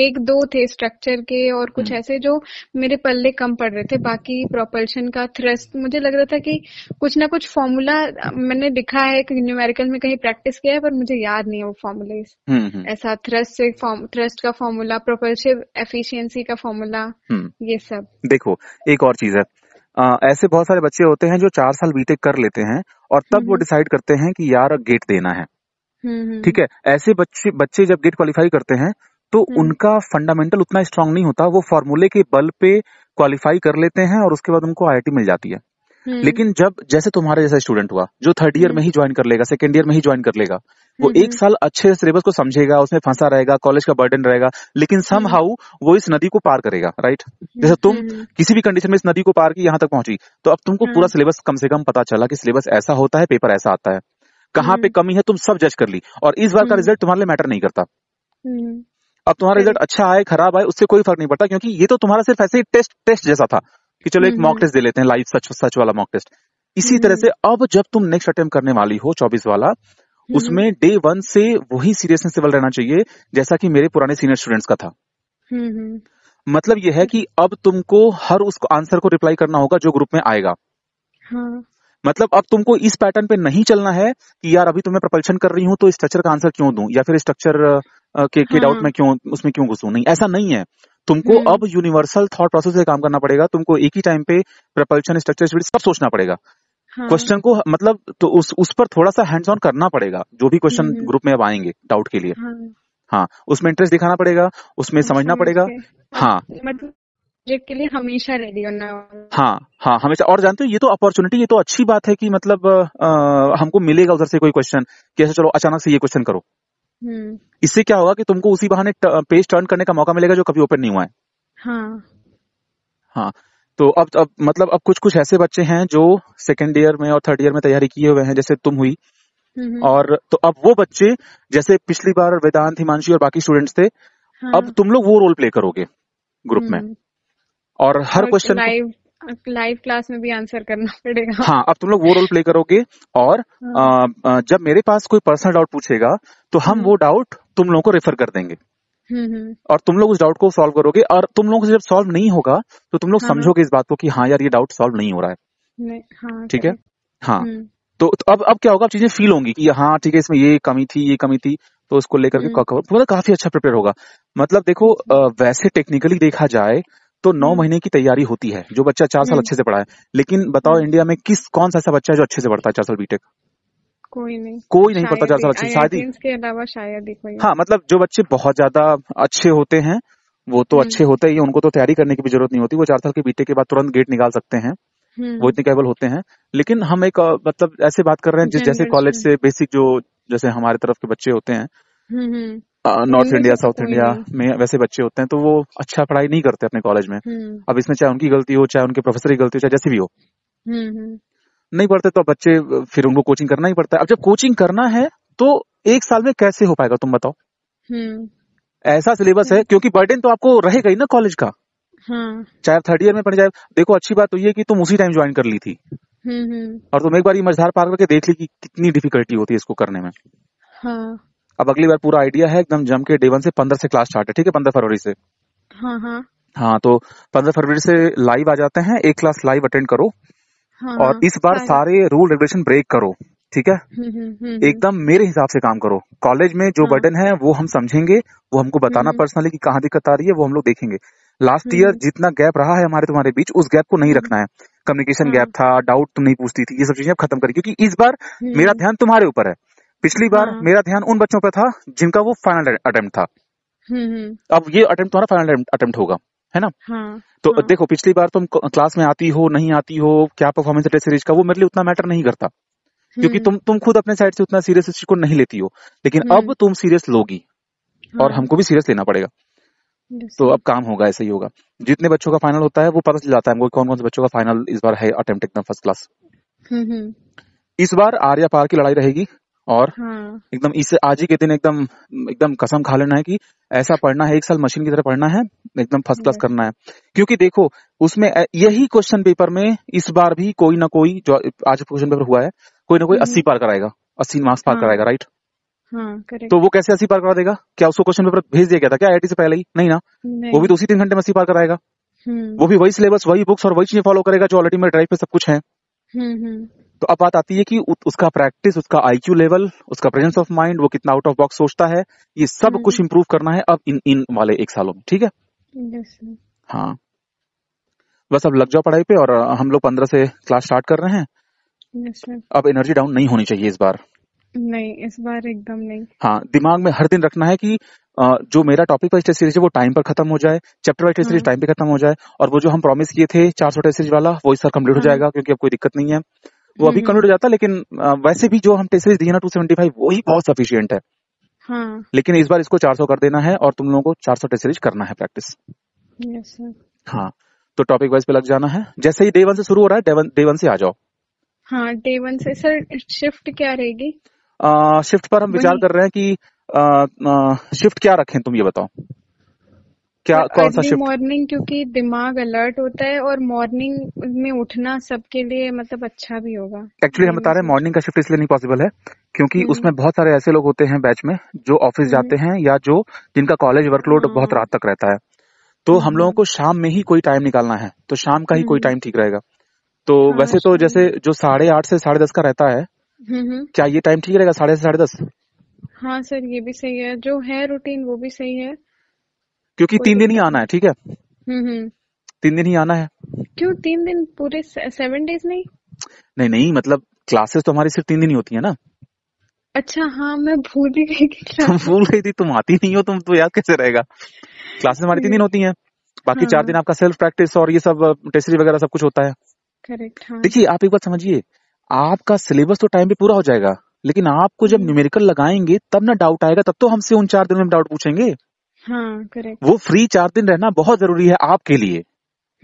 एक दो थे स्ट्रक्चर के और कुछ हम्म। ऐसे जो मेरे पल्ले कम पड़ रहे थे बाकी प्रोपल्शन का थ्रस्ट मुझे लग रहा था कि कुछ ना कुछ फॉर्मूला मैंने लिखा है न्यूमेरिकल में कहीं प्रैक्टिस किया है पर मुझे याद नहीं है वो फॉर्मूले हम्म, हम्म। ऐसा थ्रस्ट से थ्रस्ट का फॉर्मूला प्रोपल्सिव एफिशियंसी का फॉर्मूला ये सब देखो एक और चीज है आ, ऐसे बहुत सारे बच्चे होते हैं जो चार साल बीटेक कर लेते हैं और तब वो डिसाइड करते हैं कि यार गेट देना है हम्म, हम्म। ठीक है ऐसे बच्चे बच्चे जब गेट क्वालिफाई करते हैं तो हम्म। उनका फंडामेंटल उतना स्ट्रांग नहीं होता वो फॉर्मूले के बल पे क्वालिफाई कर लेते हैं और उसके बाद उनको आई मिल जाती है लेकिन जब जैसे तुम्हारे जैसा स्टूडेंट हुआ जो थर्ड ईयर में ही ज्वाइन कर लेगा सेकेंड ईयर में ही ज्वाइन कर लेगा वो एक साल अच्छे सिलेबस को समझेगा उसमें फंसा रहेगा कॉलेज का बर्डन रहेगा लेकिन सम हाउ वो इस नदी को पार करेगा राइट जैसे तुम किसी भी कंडीशन में इस नदी को पार की यहाँ तक पहुंची तो अब तुमको पूरा सिलेबस हाँ। कम से कम पता चला कि सिलेबस ऐसा होता है पेपर ऐसा आता है कहाँ पे हम्म। कमी है तुम सब जज कर ली और इस बार का रिजल्ट हम्म। तुम्हारे लिए मैटर नहीं करता हम्म। अब तुम्हारा रिजल्ट अच्छा आए खराब आए उससे कोई फर्क नहीं पड़ता क्योंकि ये तो तुम्हारा सिर्फ ऐसे ही टेस्ट टेस्ट जैसा था कि चलो एक मॉक टेस्ट दे लेते हैं लाइव सच सच वाला मॉक टेस्ट इसी तरह से अब जब तुम नेक्स्ट अटेम्प्ट करने वाली हो चौबीस वाला उसमें डे वन से वही सीरियसनेस लेवल रहना चाहिए जैसा कि मेरे पुराने सीनियर स्टूडेंट्स का था मतलब यह है कि अब तुमको हर उस आंसर को रिप्लाई करना होगा जो ग्रुप में आएगा हाँ। मतलब अब तुमको इस पैटर्न पे नहीं चलना है कि यार अभी तो मैं प्रपल्शन कर रही हूँ तो स्ट्रक्चर का आंसर क्यों दूं या फिर स्ट्रक्चर के, के डाउट हाँ। में क्यों उसमें क्यों घुसू नहीं ऐसा नहीं है तुमको हम्म। अब यूनिवर्सल थॉट प्रोसेस से काम करना पड़ेगा तुमको एक ही टाइम पे प्रपल्शन स्ट्रक्चर स्पीड सब सोचना पड़ेगा क्वेश्चन हाँ। को मतलब तो उस उस पर थोड़ा सा हैंड्स ऑन करना पड़ेगा जो भी क्वेश्चन हम्म। ग्रुप में अब आएंगे डाउट के लिए हाँ, हाँ उसमें इंटरेस्ट दिखाना पड़ेगा उसमें अच्छा, समझना पड़ेगा हाँ मतलब प्रोजेक्ट के लिए हमेशा रेडी होना हाँ हाँ हमेशा और जानते हो ये तो अपॉर्चुनिटी ये तो अच्छी बात है कि मतलब आ, हमको मिलेगा उधर से कोई क्वेश्चन कैसे चलो अचानक से ये क्वेश्चन करो हम्म। इससे क्या होगा कि तुमको उसी बहाने पेज टर्न करने का मौका मिलेगा जो कभी ओपन नहीं हुआ है हाँ हाँ तो अब अब मतलब अब कुछ कुछ ऐसे बच्चे हैं जो सेकेंड ईयर में और थर्ड ईयर में तैयारी किए हुए हैं जैसे तुम हुई हम्म। और तो अब वो बच्चे जैसे पिछली बार वेदांत हिमांशी और बाकी स्टूडेंट्स थे हाँ। अब तुम लोग वो रोल प्ले करोगे ग्रुप में हम्म। और हर क्वेश्चन लाइव क्लास में भी आंसर करना पड़ेगा हाँ अब तुम लोग वो रोल प्ले करोगे और हाँ। आ, जब मेरे पास कोई पर्सनल डाउट पूछेगा तो हम हम्म। वो डाउट तुम लोगों को रेफर कर देंगे हम्म, हम्म। और तुम लोग उस डाउट को सॉल्व करोगे और तुम लोगों से जब सॉल्व नहीं होगा तो तुम लोग हाँ। समझोगे इस बात को कि हाँ यार ये डाउट सॉल्व नहीं हो रहा है हाँ, ठीक है हाँ तो, तो, अब अब क्या होगा चीजें फील होंगी कि हाँ ठीक है इसमें ये कमी थी ये कमी थी तो उसको लेकर के मतलब काफी अच्छा प्रिपेयर होगा मतलब देखो वैसे टेक्निकली देखा जाए तो नौ हम्म। महीने की तैयारी होती है जो बच्चा चार साल हम्म। अच्छे से पढ़ा है लेकिन बताओ हम्म। इंडिया में किस कौन सा ऐसा बच्चा है जो अच्छे से पढ़ता है चार साल बीटेक कोई नहीं कोई नहीं पढ़ता चार साल अच्छे से शायद ही हाँ मतलब जो बच्चे बहुत ज्यादा अच्छे होते हैं वो तो अच्छे होते ही उनको तो तैयारी करने की भी जरूरत नहीं होती वो चार साल के बीटे के बाद तुरंत गेट निकाल सकते हैं वो इतने कैबल होते हैं लेकिन हम एक मतलब ऐसे बात कर रहे हैं जैसे कॉलेज से बेसिक जो जैसे हमारे तरफ के बच्चे होते हैं नॉर्थ इंडिया साउथ इंडिया में वैसे बच्चे होते हैं तो वो अच्छा पढ़ाई नहीं करते अपने कॉलेज में हम्म। अब इसमें चाहे उनकी गलती हो चाहे उनके प्रोफेसर की गलती हो चाहे जैसी भी हो हम्म, हम्म। नहीं पढ़ते तो बच्चे फिर उनको कोचिंग करना ही पड़ता है अब जब कोचिंग करना है तो एक साल में कैसे हो पाएगा तुम बताओ ऐसा सिलेबस है क्योंकि बर्डन तो आपको रहेगा ही ना कॉलेज का हाँ। चाहे थर्ड ईयर में पढ़ जाए देखो अच्छी बात तो ये कि तुम उसी टाइम ज्वाइन कर ली थी और तुम एक बार ये मझधार पार करके देख ली कि कितनी डिफिकल्टी होती है इसको करने में हाँ। अब अगली बार पूरा आइडिया है एकदम जम के डे वन से पंद्रह से क्लास स्टार्ट है ठीक है पंद्रह फरवरी से हाँ हाँ हाँ तो पंद्रह फरवरी से लाइव आ जाते हैं एक क्लास लाइव अटेंड करो हाँ, और हाँ। इस बार सारे रूल रेगुलेशन ब्रेक करो ठीक है हम्म, हम्म, हम्म, एकदम मेरे हिसाब से काम करो कॉलेज में जो बर्डन हाँ। है वो हम समझेंगे वो हमको बताना पर्सनली कि कहाँ दिक्कत आ रही है वो हम लोग देखेंगे लास्ट ईयर जितना गैप रहा है हमारे तुम्हारे बीच उस गैप को नहीं रखना है कम्युनिकेशन गैप हाँ। था डाउट तुम नहीं पूछती थी ये सब चीजें खत्म करी क्योंकि इस बार मेरा ध्यान तुम्हारे ऊपर है पिछली बार हाँ। मेरा ध्यान उन बच्चों पर था जिनका वो फाइनल अटेम्प्ट था हम्म, हम्म। अब ये अटेम्प्ट तुम्हारा फाइनल अटेम्प्ट होगा है ना हाँ, तो हाँ. देखो पिछली बार तुम क्लास में आती हो नहीं आती हो क्या परफॉर्मेंस है टेस्ट सीरीज का वो मेरे लिए उतना मैटर नहीं करता हम्म। क्योंकि तुम तुम खुद अपने साइड से उतना सीरियस को नहीं लेती हो लेकिन अब तुम सीरियस लोगी हाँ. और हमको भी सीरियस लेना पड़ेगा तो अब काम होगा ऐसे ही होगा जितने बच्चों का फाइनल होता है वो पता चल जाता है कौन कौन से बच्चों का फाइनल इस बार है अटेम्प्ट एकदम फर्स्ट क्लास इस बार आर्या पार की लड़ाई रहेगी और हाँ। एकदम इस आज ही के दिन एकदम एकदम कसम खा लेना है कि ऐसा पढ़ना है एक साल मशीन की तरह पढ़ना है एकदम फर्स्ट हम्म। क्लास करना है क्योंकि देखो उसमें यही क्वेश्चन पेपर में इस बार भी कोई ना कोई जो आज क्वेश्चन पेपर हुआ है कोई ना कोई हम्म। अस्सी पार कराएगा अस्सी मार्क्स पार हाँ। कराएगा राइट हाँ, तो वो कैसे अस्सी पार करा देगा क्या उसको क्वेश्चन पेपर भेज दिया गया था क्या आई से पहले ही नहीं ना वो भी तो उसी तीन घंटे में अस्सी पार कराएगा हम्म। वो भी वही सिलेबस वही बुक्स और वही चीजें फॉलो करेगा जो ऑलरेडी मेरे ड्राइव पे सब कुछ है तो अब बात आती है कि उसका प्रैक्टिस उसका आईक्यू लेवल उसका प्रेजेंस ऑफ माइंड वो कितना आउट ऑफ बॉक्स सोचता है ये सब हम्म। कुछ इम्प्रूव करना है अब इन इन वाले एक सालों में ठीक है हाँ बस अब लग जाओ पढ़ाई पे और हम लोग पंद्रह से क्लास स्टार्ट कर रहे हैं अब एनर्जी डाउन नहीं होनी चाहिए इस बार नहीं इस बार एकदम नहीं हाँ दिमाग में हर दिन रखना है कि जो मेरा टॉपिक वाइज टेस्ट सीरीज है वो टाइम पर खत्म हो जाए chapter wise test series time पे खत्म हो जाए और वो जो हम प्रॉमिस किए थे चार सौ टेस्ट सीरीज वाला वो इस साल कम्प्लीट हो हाँ। जाएगा क्योंकि अब कोई दिक्कत नहीं है वो अभी कन्वर्ट हम्म। हो जाता है लेकिन वैसे भी जो हम टेस्ट सीरीज दी ना टू सेवेंटी फाइव वही बहुत सफिशियंट है हाँ। लेकिन इस बार इसको 400 कर देना है और तुम लोगों को 400 टेस्ट सीरीज करना है प्रैक्टिस yes, हाँ तो टॉपिक वाइज पे लग जाना है जैसे ही डे वन से शुरू हो रहा है डे वन, डे वन से आ जाओ हाँ डे वन से सर शिफ्ट क्या रहेगी शिफ्ट पर हम विचार कर रहे हैं कि आ, आ, शिफ्ट क्या रखें तुम ये बताओ क्या तो कौन सा शिफ्ट मॉर्निंग क्योंकि दिमाग अलर्ट होता है और मॉर्निंग में उठना सबके लिए मतलब अच्छा भी होगा एक्चुअली हम बता रहे हैं मॉर्निंग का शिफ्ट इसलिए नहीं पॉसिबल है क्योंकि हम्म। उसमें बहुत सारे ऐसे लोग होते हैं बैच में जो ऑफिस जाते हम्म। हैं या जो जिनका कॉलेज वर्कलोड हाँ। बहुत रात तक रहता है तो हम हम्म। लोगों को शाम में ही कोई टाइम निकालना है तो शाम का ही कोई टाइम ठीक रहेगा तो हाँ, वैसे तो जैसे जो साढ़े आठ से साढ़े दस का रहता है क्या ये टाइम ठीक रहेगा साढ़े से साढ़े दस हाँ सर ये भी सही है जो है रूटीन वो भी सही है क्योंकि तीन दिन ही आना है ठीक है हम्म, हम्म। तीन दिन ही आना है क्यों तीन दिन पूरे सेवन डेज नहीं नहीं नहीं मतलब क्लासेस तो हमारी सिर्फ तीन दिन ही होती है ना अच्छा हाँ मैं भूल ही गई तुम भूल गई थी तुम आती नहीं हो तुम तो याद कैसे रहेगा क्लासेस हमारी तीन दिन होती है बाकी हाँ। चार दिन आपका सेल्फ प्रैक्टिस और ये सब टेस्टरी वगैरह सब कुछ होता है करेक्ट हाँ। देखिए आप एक बात समझिए आपका सिलेबस तो टाइम पे पूरा हो जाएगा लेकिन आपको जब न्यूमेरिकल हम्म। लगाएंगे तब ना डाउट आएगा तब तो हमसे उन चार दिनों में डाउट पूछेंगे हाँ, करेक्ट वो फ्री चार दिन रहना बहुत जरूरी है आपके लिए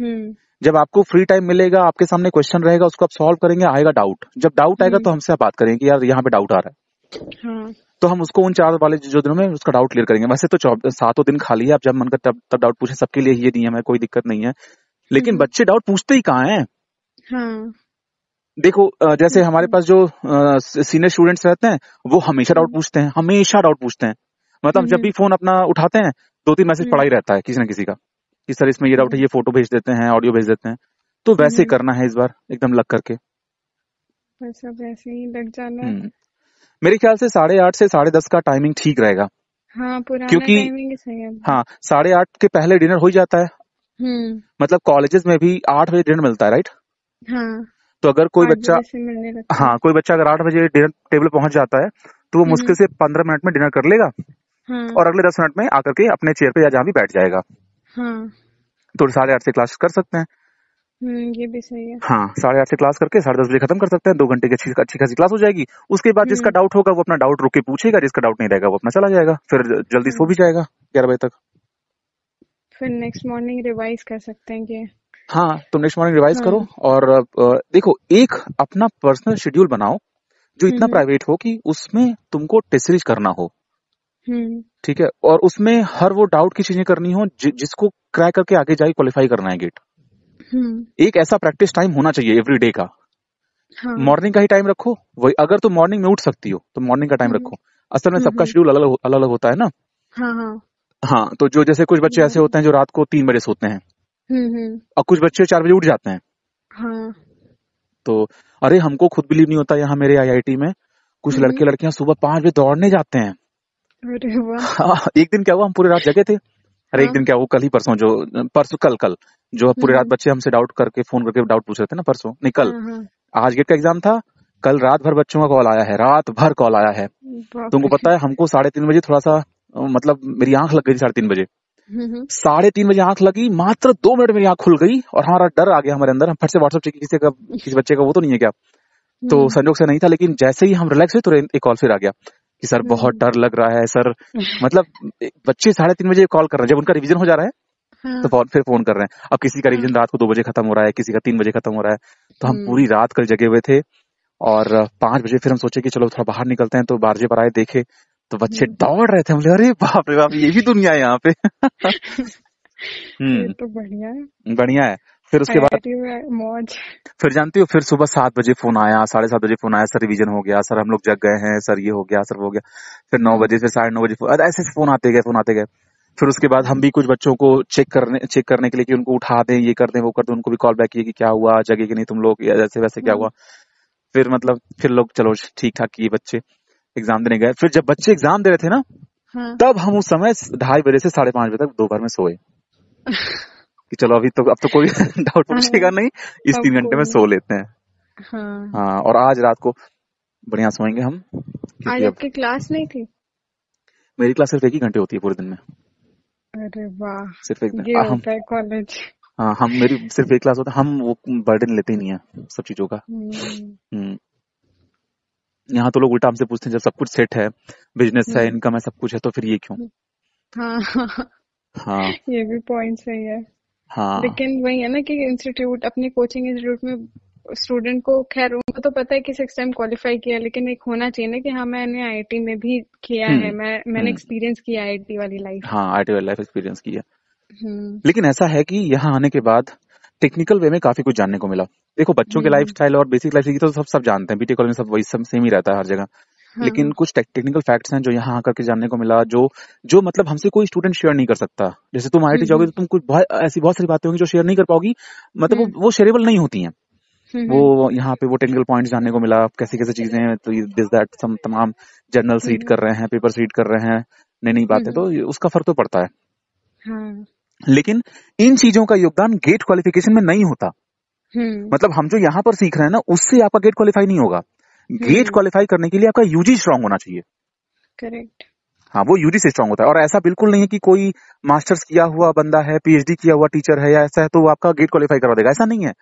हम्म। जब आपको फ्री टाइम मिलेगा आपके सामने क्वेश्चन रहेगा उसको आप सॉल्व करेंगे आएगा डाउट जब डाउट आएगा तो हम्म। हमसे आप बात करेंगे कि यार यहाँ पे डाउट आ रहा है हाँ। तो हम उसको उन चार वाले जो दिनों में उसका डाउट क्लियर करेंगे वैसे तो सातों दिन खाली है आप जब मन कर तब तब डाउट पूछे सबके लिए ये नियम है कोई दिक्कत नहीं है लेकिन हम्म। बच्चे डाउट पूछते ही कहा है हाँ। देखो जैसे हमारे पास जो सीनियर स्टूडेंट्स रहते हैं वो हमेशा डाउट पूछते हैं हमेशा डाउट पूछते हैं मतलब जब हम्म। भी फोन अपना उठाते हैं दो तीन मैसेज पड़ा ही हम्म। रहता है किसी ना किसी का कि सर इसमें ये डाउट है ये फोटो भेज देते हैं ऑडियो भेज देते हैं तो वैसे हम्म। करना है इस बार एकदम लग करके अच्छा, वैसे ही लग जाना मेरे ख्याल से साढ़े आठ से साढ़े दस का टाइमिंग ठीक रहेगा हाँ, क्योंकि हाँ साढ़े आठ के पहले डिनर हो ही जाता है मतलब कॉलेजेस में भी आठ बजे डिनर मिलता है राइट हाँ, तो अगर कोई बच्चा हाँ कोई बच्चा अगर आठ बजे डिनर टेबल पहुंच जाता है तो वो मुश्किल से पंद्रह मिनट में डिनर कर लेगा हम्म। और अगले दस मिनट में आकर के अपने चेयर पे या जहाँ भी बैठ जाएगा हाँ। तो साढ़े आठ से क्लास कर सकते हैं हम्म, ये भी सही है हाँ साढ़े आठ से क्लास करके साढ़े दस बजे खत्म कर सकते हैं दो घंटे की अच्छी अच्छी खासी क्लास हो जाएगी उसके बाद जिसका डाउट हम्म। होगा वो अपना डाउट रुक के पूछेगा जिसका डाउट नहीं रहेगा वो अपना चला जाएगा फिर जल्दी सो भी जाएगा ग्यारह बजे तक फिर नेक्स्ट मॉर्निंग रिवाइज कर सकते हैं हाँ तुम नेक्स्ट मॉर्निंग रिवाइज करो और देखो एक अपना पर्सनल शेड्यूल बनाओ जो इतना प्राइवेट हो कि उसमें तुमको टेस्ट सीरीज करना हो हम्म। ठीक है और उसमें हर वो डाउट की चीजें करनी हो जि, जिसको क्रैक करके आगे जाके क्वालिफाई करना है गेट हम्म। एक ऐसा प्रैक्टिस टाइम होना चाहिए एवरी डे का मॉर्निंग हाँ। का ही टाइम रखो वही अगर तुम मॉर्निंग में उठ सकती हो तो मॉर्निंग का टाइम हम्म। रखो असल में सबका शेड्यूल अलग अलग होता है ना हाँ, हाँ, हाँ।, तो जो जैसे कुछ बच्चे ऐसे होते हैं जो रात को तीन बजे सोते हैं और कुछ बच्चे चार बजे उठ जाते हैं हाँ। तो अरे हमको खुद बिलीव नहीं होता यहाँ मेरे आईआईटी में कुछ लड़के लड़कियां सुबह पांच बजे दौड़ने जाते हैं अरे <laughs> हाँ, एक दिन क्या हुआ हम पूरी रात जगे थे अरे एक हाँ। दिन क्या हुआ कल ही परसों जो परसों कल कल जो पूरी हम्म। रात बच्चे हमसे डाउट करके फोन करके डाउट पूछ रहे थे ना परसों नहीं कल हाँ, आज गेट का एग्जाम था कल रात भर बच्चों का कॉल आया है रात भर कॉल आया है तुमको पता है हमको साढ़े तीन बजे थोड़ा सा मतलब मेरी आंख लग गई साढ़े तीन बजे हम्म, हम्म। साढ़े तीन बजे आंख लगी मात्र दो मिनट मेरी आंख खुल गई और हमारा डर आ गया हमारे अंदर हम फट से व्हाट्सएप चेक किसी का किसी बच्चे का वो तो नहीं है क्या तो संजोग से नहीं था लेकिन जैसे ही हम रिलैक्स हुए तो एक कॉल फिर आ गया कि सर बहुत डर लग रहा है सर हम्म। मतलब बच्चे साढ़े तीन बजे कॉल कर रहे हैं जब उनका रिविजन हो जा रहा है हाँ। तो तो फिर फोन कर रहे हैं अब किसी का रिविजन हाँ। रात को दो बजे खत्म हो रहा है किसी का तीन बजे खत्म हो रहा है तो हम हम्म। पूरी रात कल जगे हुए थे और पांच बजे फिर हम सोचे कि चलो थोड़ा बाहर निकलते हैं तो बारजे पर आए देखे तो बच्चे हम्म। दौड़ रहे थे हमले अरे बाप रे बाप ये भी दुनिया है यहाँ पे <laughs> हम्म तो बढ़िया है बढ़िया है फिर उसके बाद मौज <laughs> फिर जानती हो फिर सुबह सात बजे फोन आया साढ़े सात बजे फोन आया सर रिविजन हो गया सर हम लोग जग गए हैं सर ये हो गया सर वो हो गया फिर नौ बजे फिर साढ़े नौ बजे ऐसे फोन आते गए फोन आते गए फिर उसके बाद हम भी कुछ बच्चों को चेक करने चेक करने के लिए कि उनको उठा दें ये कर दें वो कर दें उनको भी कॉल बैक किए कि क्या हुआ जगह कि नहीं तुम लोग ऐसे वैसे क्या hmm. हुआ फिर मतलब फिर लोग चलो ठीक ठाक किए बच्चे एग्जाम देने गए फिर जब बच्चे एग्जाम दे रहे थे ना हाँ। तब हम उस समय ढाई बजे से साढ़े पांच बजे तक दोपहर में सोए <laughs> कि चलो अभी तो अब तो कोई डाउट <laughs> हाँ। पूछेगा नहीं इस तीन घंटे में सो लेते हैं हाँ।, हाँ और आज रात को बढ़िया सोएंगे हम आज आपकी क्लास नहीं थी मेरी क्लास सिर्फ एक ही घंटे होती है पूरे दिन में अरे वाह सिर्फ एक दिन हम कॉलेज हाँ हम मेरी सिर्फ एक क्लास होता है हम वो बर्डन लेते ही नहीं है सब चीजों का हम्म। हम्म। यहाँ तो लोग उल्टा हमसे पूछते हैं जब सब कुछ सेट है बिजनेस है इनकम हम्म। है सब कुछ है तो फिर ये क्यों हाँ हाँ ये भी पॉइंट सही है लेकिन हाँ। वही है ना कि इंस्टीट्यूट अपने कोचिंग इंस्टीट्यूट में स्टूडेंट को खैर उनको तो पता है कि सिक्स टाइम क्वालिफाई किया लेकिन एक होना चाहिए ना कि हाँ मैंने आई में भी किया है हम्म। मैं मैंने एक्सपीरियंस हम्म। किया आईआईटी वाली लाइफ हाँ आईआईटी वाली लाइफ एक्सपीरियंस किया लेकिन ऐसा है कि यहाँ आने के बाद टेक्निकल वे में काफी कुछ जानने को मिला देखो बच्चों के लाइफ हम्म। स्टाइल और बेसिक लाइफ तो सब सब जानते हैं बीटेक कॉलेज में सब वही सब सेम ही रहता है हर जगह हाँ। लेकिन कुछ टेक्निकल फैक्ट्स हैं जो यहाँ आकर के जानने को मिला जो जो मतलब हमसे कोई स्टूडेंट शेयर नहीं कर सकता जैसे तुम आई हम्म, जाओगे हम्म। तो तुम कुछ बहुत ऐसी बहुत सारी बातें होंगी जो शेयर नहीं कर पाओगी मतलब वो, शेयरेबल हम्म। नहीं होती हैं वो यहाँ पे वो टेक्निकल पॉइंट्स जानने को मिला कैसी कैसी चीजें तो दिस दैट सम तमाम जर्नल्स रीड कर रहे हैं पेपर्स रीड कर रहे हैं नई नई बातें तो उसका फर्क तो पड़ता है हाँ। लेकिन इन चीजों का योगदान गेट क्वालिफिकेशन में नहीं होता मतलब हम जो यहाँ पर सीख रहे हैं ना उससे आपका गेट क्वालिफाई नहीं होगा गेट क्वालिफाई hmm. करने के लिए आपका यूजी स्ट्रांग होना चाहिए करेक्ट हाँ वो यूजी से स्ट्रांग होता है और ऐसा बिल्कुल नहीं है कि कोई मास्टर्स किया हुआ बंदा है पीएचडी किया हुआ टीचर है या ऐसा है तो वो आपका गेट क्वालिफाई करवा देगा ऐसा नहीं है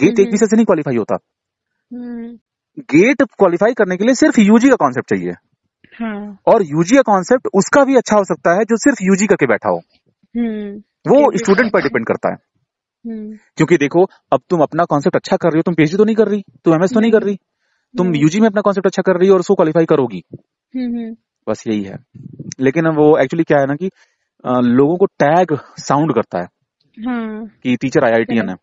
गेट एक विषय hmm. से नहीं क्वालिफाई होता गेट hmm. क्वालिफाई करने के लिए सिर्फ यूजी का कॉन्सेप्ट चाहिए हाँ। और यूजी का कॉन्सेप्ट उसका भी अच्छा हो सकता है जो सिर्फ यूजी करके बैठा हो वो स्टूडेंट अच्छा पर डिपेंड करता है क्योंकि देखो अब तुम अपना कॉन्सेप्ट अच्छा कर रही हो तुम पीएचडी तो नहीं कर रही तुम एमएस तो नहीं कर रही तुम यूजी हम्म। में अपना कॉन्सेप्ट अच्छा कर रही हो और उसको क्वालिफाई करोगी हम्म, हम्म। बस यही है लेकिन वो एक्चुअली क्या है ना कि आ, लोगों को टैग साउंड करता है हाँ, कि टीचर आई है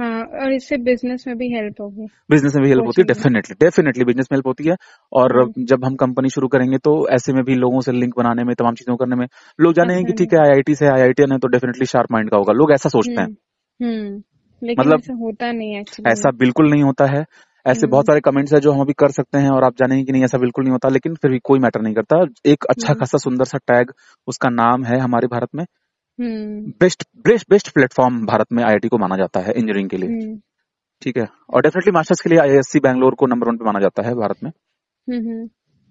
हाँ, और इससे बिजनेस में भी हेल्प होगी बिजनेस में भी हेल्प होती है डेफिनेटली डेफिनेटली बिजनेस में हेल्प होती है और हाँ। जब हम कंपनी शुरू करेंगे तो ऐसे में भी लोगों से लिंक बनाने में तमाम चीजों करने में लोग जानेंगे कि ठीक है आईआईटी से एन है तो डेफिनेटली शार्प माइंड का होगा लोग ऐसा सोचते हैं मतलब ऐसा होता नहीं है ऐसा बिल्कुल नहीं होता है ऐसे हम्म। बहुत सारे कमेंट्स है जो हम अभी कर सकते हैं और आप जानेंगे कि नहीं ऐसा बिल्कुल नहीं होता लेकिन फिर भी कोई मैटर नहीं करता एक अच्छा हम्म। खासा सुंदर सा टैग उसका नाम है हमारे भारत में best best best platform Bharat में आई को माना जाता है इंजीनियरिंग के लिए हम्म। ठीक है और डेफिनेटली मास्टर्स के लिए आई बैंगलोर को नंबर वन पे माना जाता है भारत में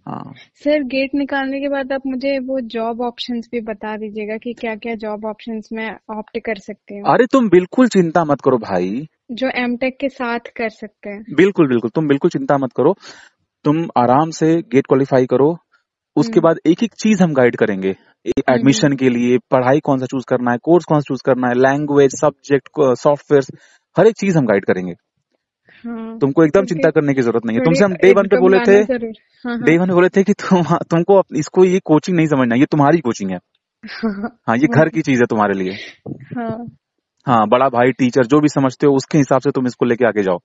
हाँ सर गेट निकालने के बाद आप मुझे वो जॉब ऑप्शंस भी बता दीजिएगा कि क्या क्या जॉब ऑप्शंस में ऑप्ट कर सकते हैं अरे तुम बिल्कुल चिंता मत करो भाई जो टेक के साथ कर सकते हैं बिल्कुल बिल्कुल तुम बिल्कुल चिंता मत करो तुम आराम से गेट क्वालिफाई करो उसके हम्म। बाद एक एक चीज हम गाइड करेंगे एडमिशन हम्म, हम्म। के लिए पढ़ाई कौन सा चूज करना है कोर्स कौन सा चूज करना है लैंग्वेज सब्जेक्ट सॉफ्टवेयर हर एक चीज हम गाइड करेंगे हाँ, तुमको एकदम चिंता करने की जरूरत नहीं है तुमसे हम डे वन पे बोले थे हाँ, डे हाँ। वन पे बोले थे कि तुम हाँ, तुमको इसको ये कोचिंग नहीं समझना ये तुम्हारी कोचिंग है हाँ, <laughs> हाँ ये घर की हाँ। चीज है तुम्हारे लिए हाँ, हाँ बड़ा भाई टीचर जो भी समझते हो उसके हिसाब से तुम इसको लेके आगे जाओ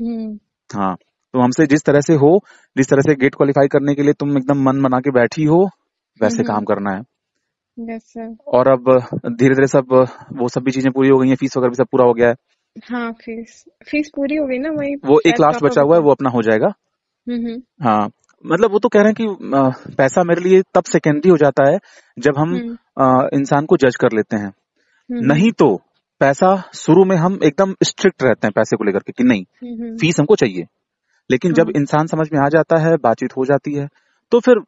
हम्म। हाँ तो हमसे जिस तरह से हो जिस तरह से गेट क्वालिफाई करने के लिए तुम एकदम मन बना के बैठी हो वैसे काम हम्म। करना है और अब धीरे धीरे सब वो सब भी चीजें पूरी हो गई हैं फीस वगैरह भी सब पूरा हो गया है हाँ फीस फीस पूरी हो गई ना वही वो एक लास्ट बचा हुआ है तो। वो अपना हो जाएगा हाँ मतलब वो तो कह रहे हैं कि पैसा मेरे लिए तब सेकेंडरी हो जाता है जब हम हम्म। इंसान को जज कर लेते हैं नहीं तो पैसा शुरू में हम एकदम स्ट्रिक्ट रहते हैं पैसे को लेकर के कि नहीं फीस हम्म, हम्म। हमको चाहिए लेकिन जब हाँ। इंसान समझ में आ जाता है बातचीत हो जाती है तो फिर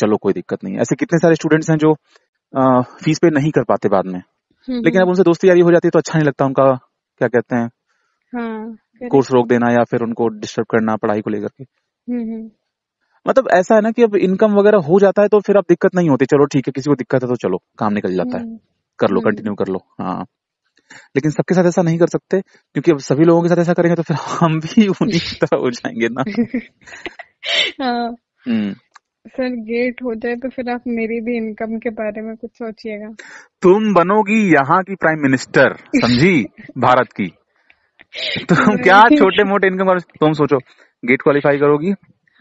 चलो कोई दिक्कत नहीं ऐसे कितने सारे स्टूडेंट्स हैं जो आ, फीस पे नहीं कर पाते बाद में हम्म, लेकिन अब उनसे दोस्ती यारी हो जाती है तो अच्छा नहीं लगता उनका क्या कहते हैं कोर्स हाँ, रोक देना या फिर उनको डिस्टर्ब करना पढ़ाई को लेकर के मतलब ऐसा है ना कि अब इनकम वगैरह हो जाता है तो फिर अब दिक्कत नहीं होती चलो ठीक है किसी को दिक्कत है तो चलो काम निकल जाता है कर लो कंटिन्यू कर लो हाँ लेकिन सबके साथ ऐसा नहीं कर सकते क्योंकि अब सभी लोगों के साथ ऐसा करेंगे तो फिर हम भी <laughs> उन्हीं की तरह हो जाएंगे ना सर <laughs> हाँ। हम्म। गेट हो जाए तो फिर आप मेरी भी इनकम के बारे में कुछ सोचिएगा तुम बनोगी यहाँ की प्राइम मिनिस्टर समझी <laughs> भारत की तुम तो क्या छोटे मोटे इनकम तुम सोचो गेट क्वालिफाई करोगी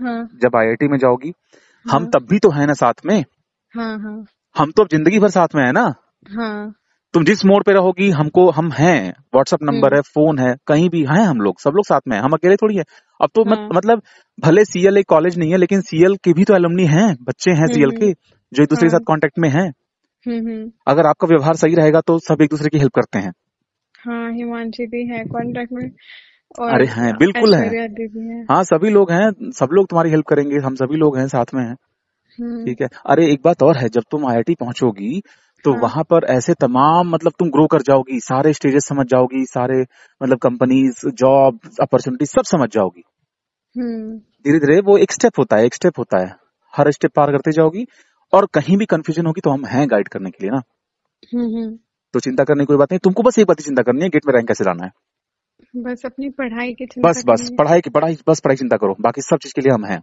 हाँ। जब आईआईटी में जाओगी हाँ। हम तब भी तो है ना साथ में हाँ, हाँ। हम तो अब जिंदगी भर साथ में है ना हाँ। तुम जिस मोड़ पे रहोगी हमको हम हैं व्हाट्सअप नंबर है फोन हम्म। है कहीं भी हैं हम लोग सब लोग साथ में हैं हम अकेले थोड़ी है अब तो मत, हाँ। मतलब भले सीएल एक कॉलेज नहीं है लेकिन सीएल के भी तो एलमनी हैं बच्चे हैं सीएल हम्म। के जो एक दूसरे के हाँ। साथ कांटेक्ट में हैं हम्म, अगर आपका व्यवहार सही रहेगा तो सब एक दूसरे की हेल्प करते हैं हाँ हिमांशी भी है में अरे हैं बिल्कुल है हाँ सभी लोग हैं सब लोग तुम्हारी हेल्प करेंगे हम सभी लोग हैं साथ में हैं ठीक है अरे एक बात और है जब तुम टी पहुंचोगी तो हाँ. वहां पर ऐसे तमाम मतलब तुम ग्रो कर जाओगी सारे स्टेजेस समझ जाओगी सारे मतलब कंपनीज जॉब अपॉर्चुनिटी सब समझ जाओगी हम्म। धीरे धीरे वो एक स्टेप होता है एक स्टेप होता है हर स्टेप पार करते जाओगी और कहीं भी कंफ्यूजन होगी तो हम हैं गाइड करने के लिए ना हम्म, हम्म। तो चिंता करने की कोई बात नहीं तुमको बस एक बात चिंता करनी है गेट में रैंक कैसे लाना है बस अपनी पढ़ाई की चिंता बस बस पढ़ाई की पढ़ाई बस पढ़ाई चिंता करो बाकी सब चीज के लिए हम हैं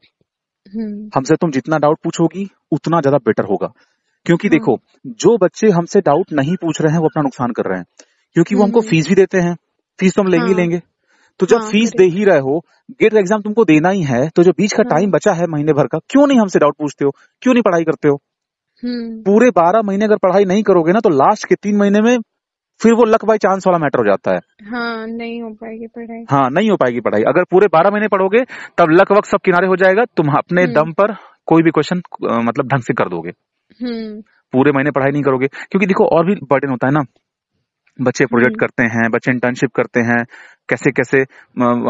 हमसे तुम जितना डाउट पूछोगी उतना ज्यादा बेटर होगा क्योंकि देखो जो बच्चे हमसे डाउट नहीं पूछ रहे हैं वो अपना नुकसान कर रहे हैं क्योंकि वो हमको फीस हम्म। भी देते हैं फीस तो हम लेंगे हाँ। लेंगे तो जब फीस हाँ, दे ही रहे हो गेट एग्जाम तुमको देना ही है तो जो बीच का टाइम हम्म। बचा है महीने भर का क्यों नहीं हमसे डाउट पूछते हो क्यों नहीं पढ़ाई करते हो हम्म। पूरे बारह महीने अगर पढ़ाई नहीं करोगे ना तो लास्ट के तीन महीने में फिर वो लक बाई चांस वाला मैटर हो जाता है हाँ नहीं हो पाएगी पढ़ाई हाँ नहीं हो पाएगी पढ़ाई अगर पूरे बारह महीने पढ़ोगे तब लक वक्त सब किनारे हो जाएगा तुम अपने दम पर कोई भी क्वेश्चन मतलब ढंग से कर दोगे हम्म। पूरे महीने पढ़ाई नहीं करोगे क्योंकि देखो और भी बर्डन होता है ना बच्चे प्रोजेक्ट हम्म। करते हैं बच्चे इंटर्नशिप करते हैं कैसे कैसे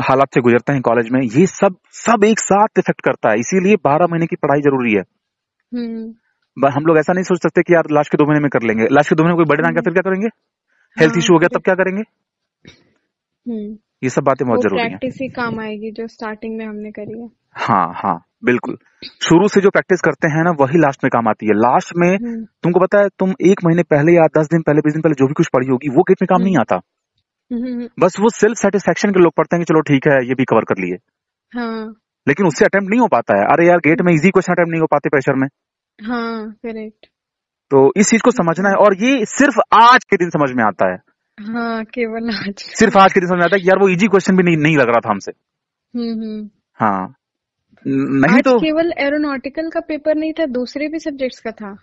हालात से गुजरते हैं कॉलेज में ये सब सब एक साथ इफेक्ट करता है इसीलिए बारह महीने की पढ़ाई जरूरी है हम्म। हम लोग ऐसा नहीं सोच सकते कि यार लास्ट के दो महीने में कर लेंगे लास्ट के दो महीने कोई बर्डन आ गया फिर क्या करेंगे हेल्थ इश्यू हो गया तब क्या करेंगे ये सब बातें बहुत जरूरी है काम आएगी जो स्टार्टिंग में हमने करी है हाँ हाँ बिल्कुल शुरू से जो प्रैक्टिस करते हैं ना वही लास्ट में काम आती है लास्ट में हम्म। तुमको पता है तुम एक महीने पहले या दस दिन पहले बीस दिन पहले जो भी कुछ पढ़ी होगी वो गेट में काम हम्म। नहीं आता हम्म, बस वो सेल्फ सेटिस्फेक्शन के लोग पढ़ते हैं कि चलो ठीक है ये भी कवर कर लिए हाँ। लेकिन उससे अटेम्प्ट नहीं हो पाता है अरे यार गेट में इजी क्वेश्चन अटेम्प्ट नहीं हो पाते प्रेशर में हाँ करेक्ट तो इस चीज को समझना है और ये सिर्फ आज के दिन समझ में आता है हाँ केवल आज सिर्फ आज के दिन समझ में आता है यार वो इजी क्वेश्चन भी नहीं नहीं लग रहा था हमसे हाँ हम्म, नहीं आज तो केवल एरोनॉटिकल का पेपर नहीं था दूसरे भी सब्जेक्ट्स का था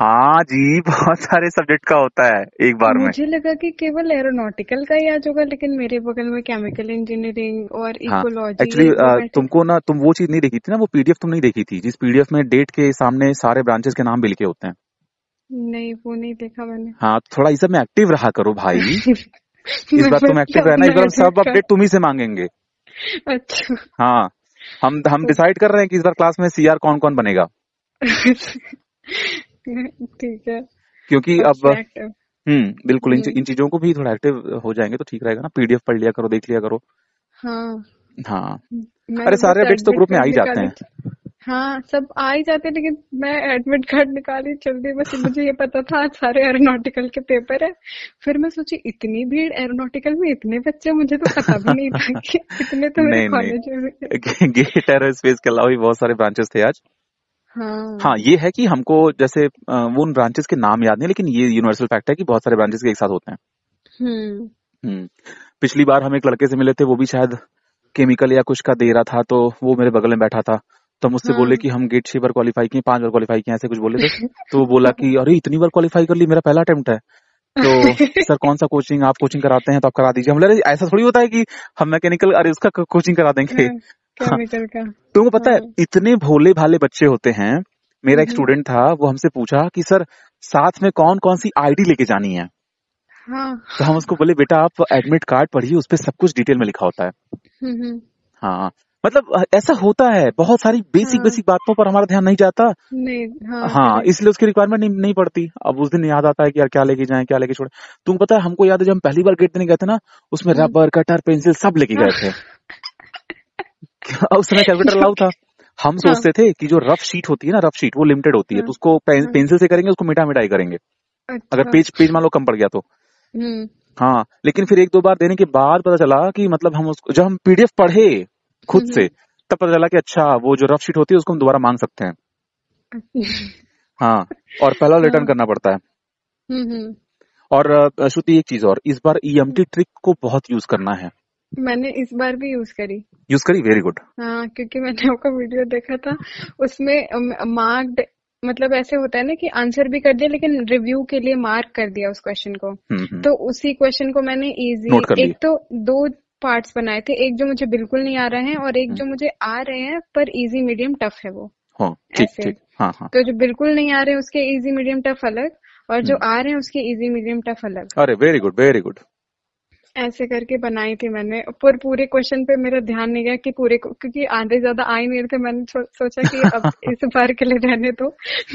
हाँ जी बहुत सारे सब्जेक्ट का होता है एक बार मुझे में मुझे लगा कि केवल एरोनॉटिकल का ही याद होगा लेकिन मेरे बगल में केमिकल इंजीनियरिंग और इकोलॉजी हाँ, एक्चुअली तुमको ना तुम वो चीज नहीं देखी थी ना वो पीडीएफ तुम नहीं देखी थी जिस पीडीएफ में डेट के सामने सारे ब्रांचेस के नाम भी लिखे होते हैं नहीं वो नहीं देखा मैंने हाँ थोड़ा इस में एक्टिव रहा करो भाई <laughs> इस बार तुम एक्टिव रहना इस बार सब अपडेट अच्छा- तुम ही से मांगेंगे अच्छा हाँ हम हम डिसाइड कर रहे हैं कि इस बार क्लास में सीआर कौन कौन बनेगा ठीक है क्योंकि अब हम्म बिल्कुल हम्म। इन चीजों को भी थोड़ा एक्टिव हो जाएंगे तो ठीक रहेगा ना पीडीएफ पढ़ लिया करो देख लिया करो हाँ हाँ अरे सारे अपडेट्स तो ग्रुप में आ ही जाते हैं हाँ सब आ ही जाते लेकिन मैं एडमिट कार्ड निकाली जल्दी बस मुझे ये पता था सारे एरोनॉटिकल के पेपर है फिर मैं सोची इतनी भीड़ एरोनॉटिकल में इतने बच्चे मुझे तो पता भी नहीं था कि इतने तो मेरे कॉलेज में गेट एरोस्पेस के अलावा भी बहुत सारे ब्रांचेस थे आज हाँ।, हाँ ये है कि हमको जैसे वो उन ब्रांचेस के नाम याद नहीं लेकिन ये यूनिवर्सल फैक्ट है कि बहुत सारे ब्रांचेस के एक साथ होते हैं हम्म।, हम्म पिछली बार हम एक लड़के से मिले थे वो भी शायद केमिकल या कुछ का दे रहा था तो वो मेरे बगल में बैठा था तो हम उससे बोले हाँ। कि हम गेट छह बार क्वालिफाई किए पांच बार क्वालिफाई किए ऐसे कुछ बोले थे <laughs> तो वो बोला कि अरे इतनी बार क्वालिफाई कर ली मेरा पहला अटेम्प्ट है तो <laughs> सर कौन सा कोचिंग आप कोचिंग कराते हैं तो आप करा दीजिए हम ऐसा थोड़ी होता है कि हम मैकेनिकल अरे उसका कोचिंग करा देंगे हाँ, <laughs> हाँ। तुमको पता है इतने भोले भाले बच्चे होते हैं मेरा एक स्टूडेंट हम्म। था वो हमसे पूछा कि सर साथ में कौन कौन सी आईडी लेके जानी है हाँ। तो हम उसको बोले बेटा आप एडमिट कार्ड पढ़िए उस पर सब कुछ डिटेल में लिखा होता है हम्म, हम्म। हाँ मतलब ऐसा होता है बहुत सारी बेसिक हाँ। बेसिक बातों पर हमारा ध्यान नहीं जाता नहीं हाँ, हाँ इसलिए उसकी रिक्वायरमेंट नहीं, नहीं पड़ती अब उस दिन याद आता है कि यार क्या लेके जाए क्या लेके छोड़े तुम पता है हमको याद है जब हम पहली बार गेट देने गए थे ना उसमें रबर कटर पेंसिल सब लेके गए थे उस समय कैलकुलेटर अलाउ था हम हाँ। सोचते थे कि जो रफ शीट होती है ना रफ शीट वो लिमिटेड होती है हाँ। तो उसको पेंसिल हाँ। से करेंगे उसको मिटा मिटाई करेंगे अच्छा। अगर पेज पेज मान लो कम पड़ गया तो हम्म। हाँ लेकिन फिर एक दो बार देने के बाद पता चला कि मतलब हम उसको जब हम पीडीएफ पढ़े खुद से तब पता चला कि अच्छा वो जो रफ शीट होती है उसको हम दोबारा मांग सकते हैं <laughs> हाँ और पहला रिटर्न हाँ। करना पड़ता है और श्रुति एक चीज और इस बार ई e ट्रिक हम्म। को बहुत यूज करना है मैंने इस बार भी यूज करी यूज करी वेरी गुड हाँ क्योंकि मैंने आपका वीडियो देखा था उसमें मार्क्ड मतलब ऐसे होता है ना कि आंसर भी कर दिया लेकिन रिव्यू के लिए मार्क कर दिया उस क्वेश्चन को तो उसी क्वेश्चन को मैंने इजी एक तो दो पार्ट्स बनाए थे एक जो मुझे बिल्कुल नहीं आ रहे हैं और एक जो हम्म। मुझे आ रहे हैं पर इजी मीडियम टफ है वो हाँ, ठीक, ठीक, हाँ, हाँ. तो जो बिल्कुल नहीं आ रहे हैं उसके इजी मीडियम टफ अलग और जो हम्म। आ रहे हैं उसके इजी मीडियम टफ अलग अरे वेरी गुड वेरी गुड ऐसे करके बनाई थी मैंने पर पूरे क्वेश्चन पे मेरा ध्यान नहीं गया कि पूरे क्योंकि आधे ज्यादा आए नहीं थे मैंने सोचा कि अब <laughs> इस बार के लिए रहने तो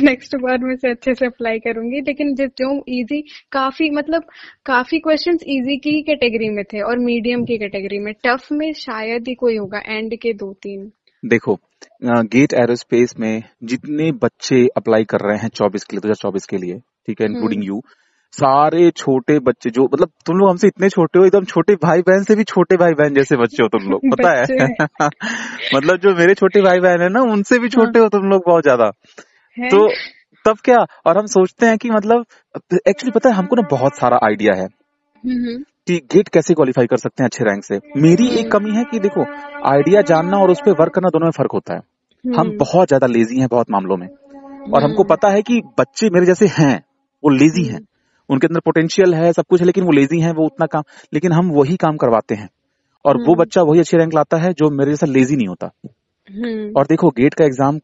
नेक्स्ट बार मैं से अच्छे से अप्लाई करूंगी लेकिन जिस जो इजी काफी मतलब काफी क्वेश्चंस इजी की कैटेगरी में थे और मीडियम की कैटेगरी में टफ में शायद ही कोई होगा एंड के दो तीन देखो गेट एरोस्पेस में जितने बच्चे अप्लाई कर रहे हैं चौबीस के लिए दो हजार चौबीस के लिए ठीक है इंक्लूडिंग हम्म। यू सारे छोटे बच्चे जो मतलब तुम लोग हमसे इतने छोटे हो एकदम छोटे भाई बहन से भी छोटे भाई बहन जैसे बच्चे हो तुम लोग <laughs> पता है <laughs> मतलब जो मेरे छोटे भाई बहन है ना उनसे भी छोटे हो हाँ। तुम लोग बहुत ज्यादा तो तब क्या और हम सोचते हैं कि मतलब एक्चुअली पता है हमको ना बहुत सारा आइडिया है हम्म, हम्म। कि गेट कैसे क्वालिफाई कर सकते हैं अच्छे रैंक से मेरी एक कमी है कि देखो आइडिया जानना और उस पर वर्क करना दोनों में फर्क होता है हम्म। हम बहुत ज्यादा लेजी हैं बहुत मामलों में और हमको पता है कि बच्चे मेरे जैसे हैं वो लेजी हैं उनके अंदर पोटेंशियल है सब कुछ है लेकिन वो लेजी है वो उतना काम लेकिन हम वही काम करवाते हैं और वो हम्म। बच्चा वही अच्छे रैंक लाता है जो मेरे जैसा लेजी नहीं होता हम्म। और देखो गेट का एग्जाम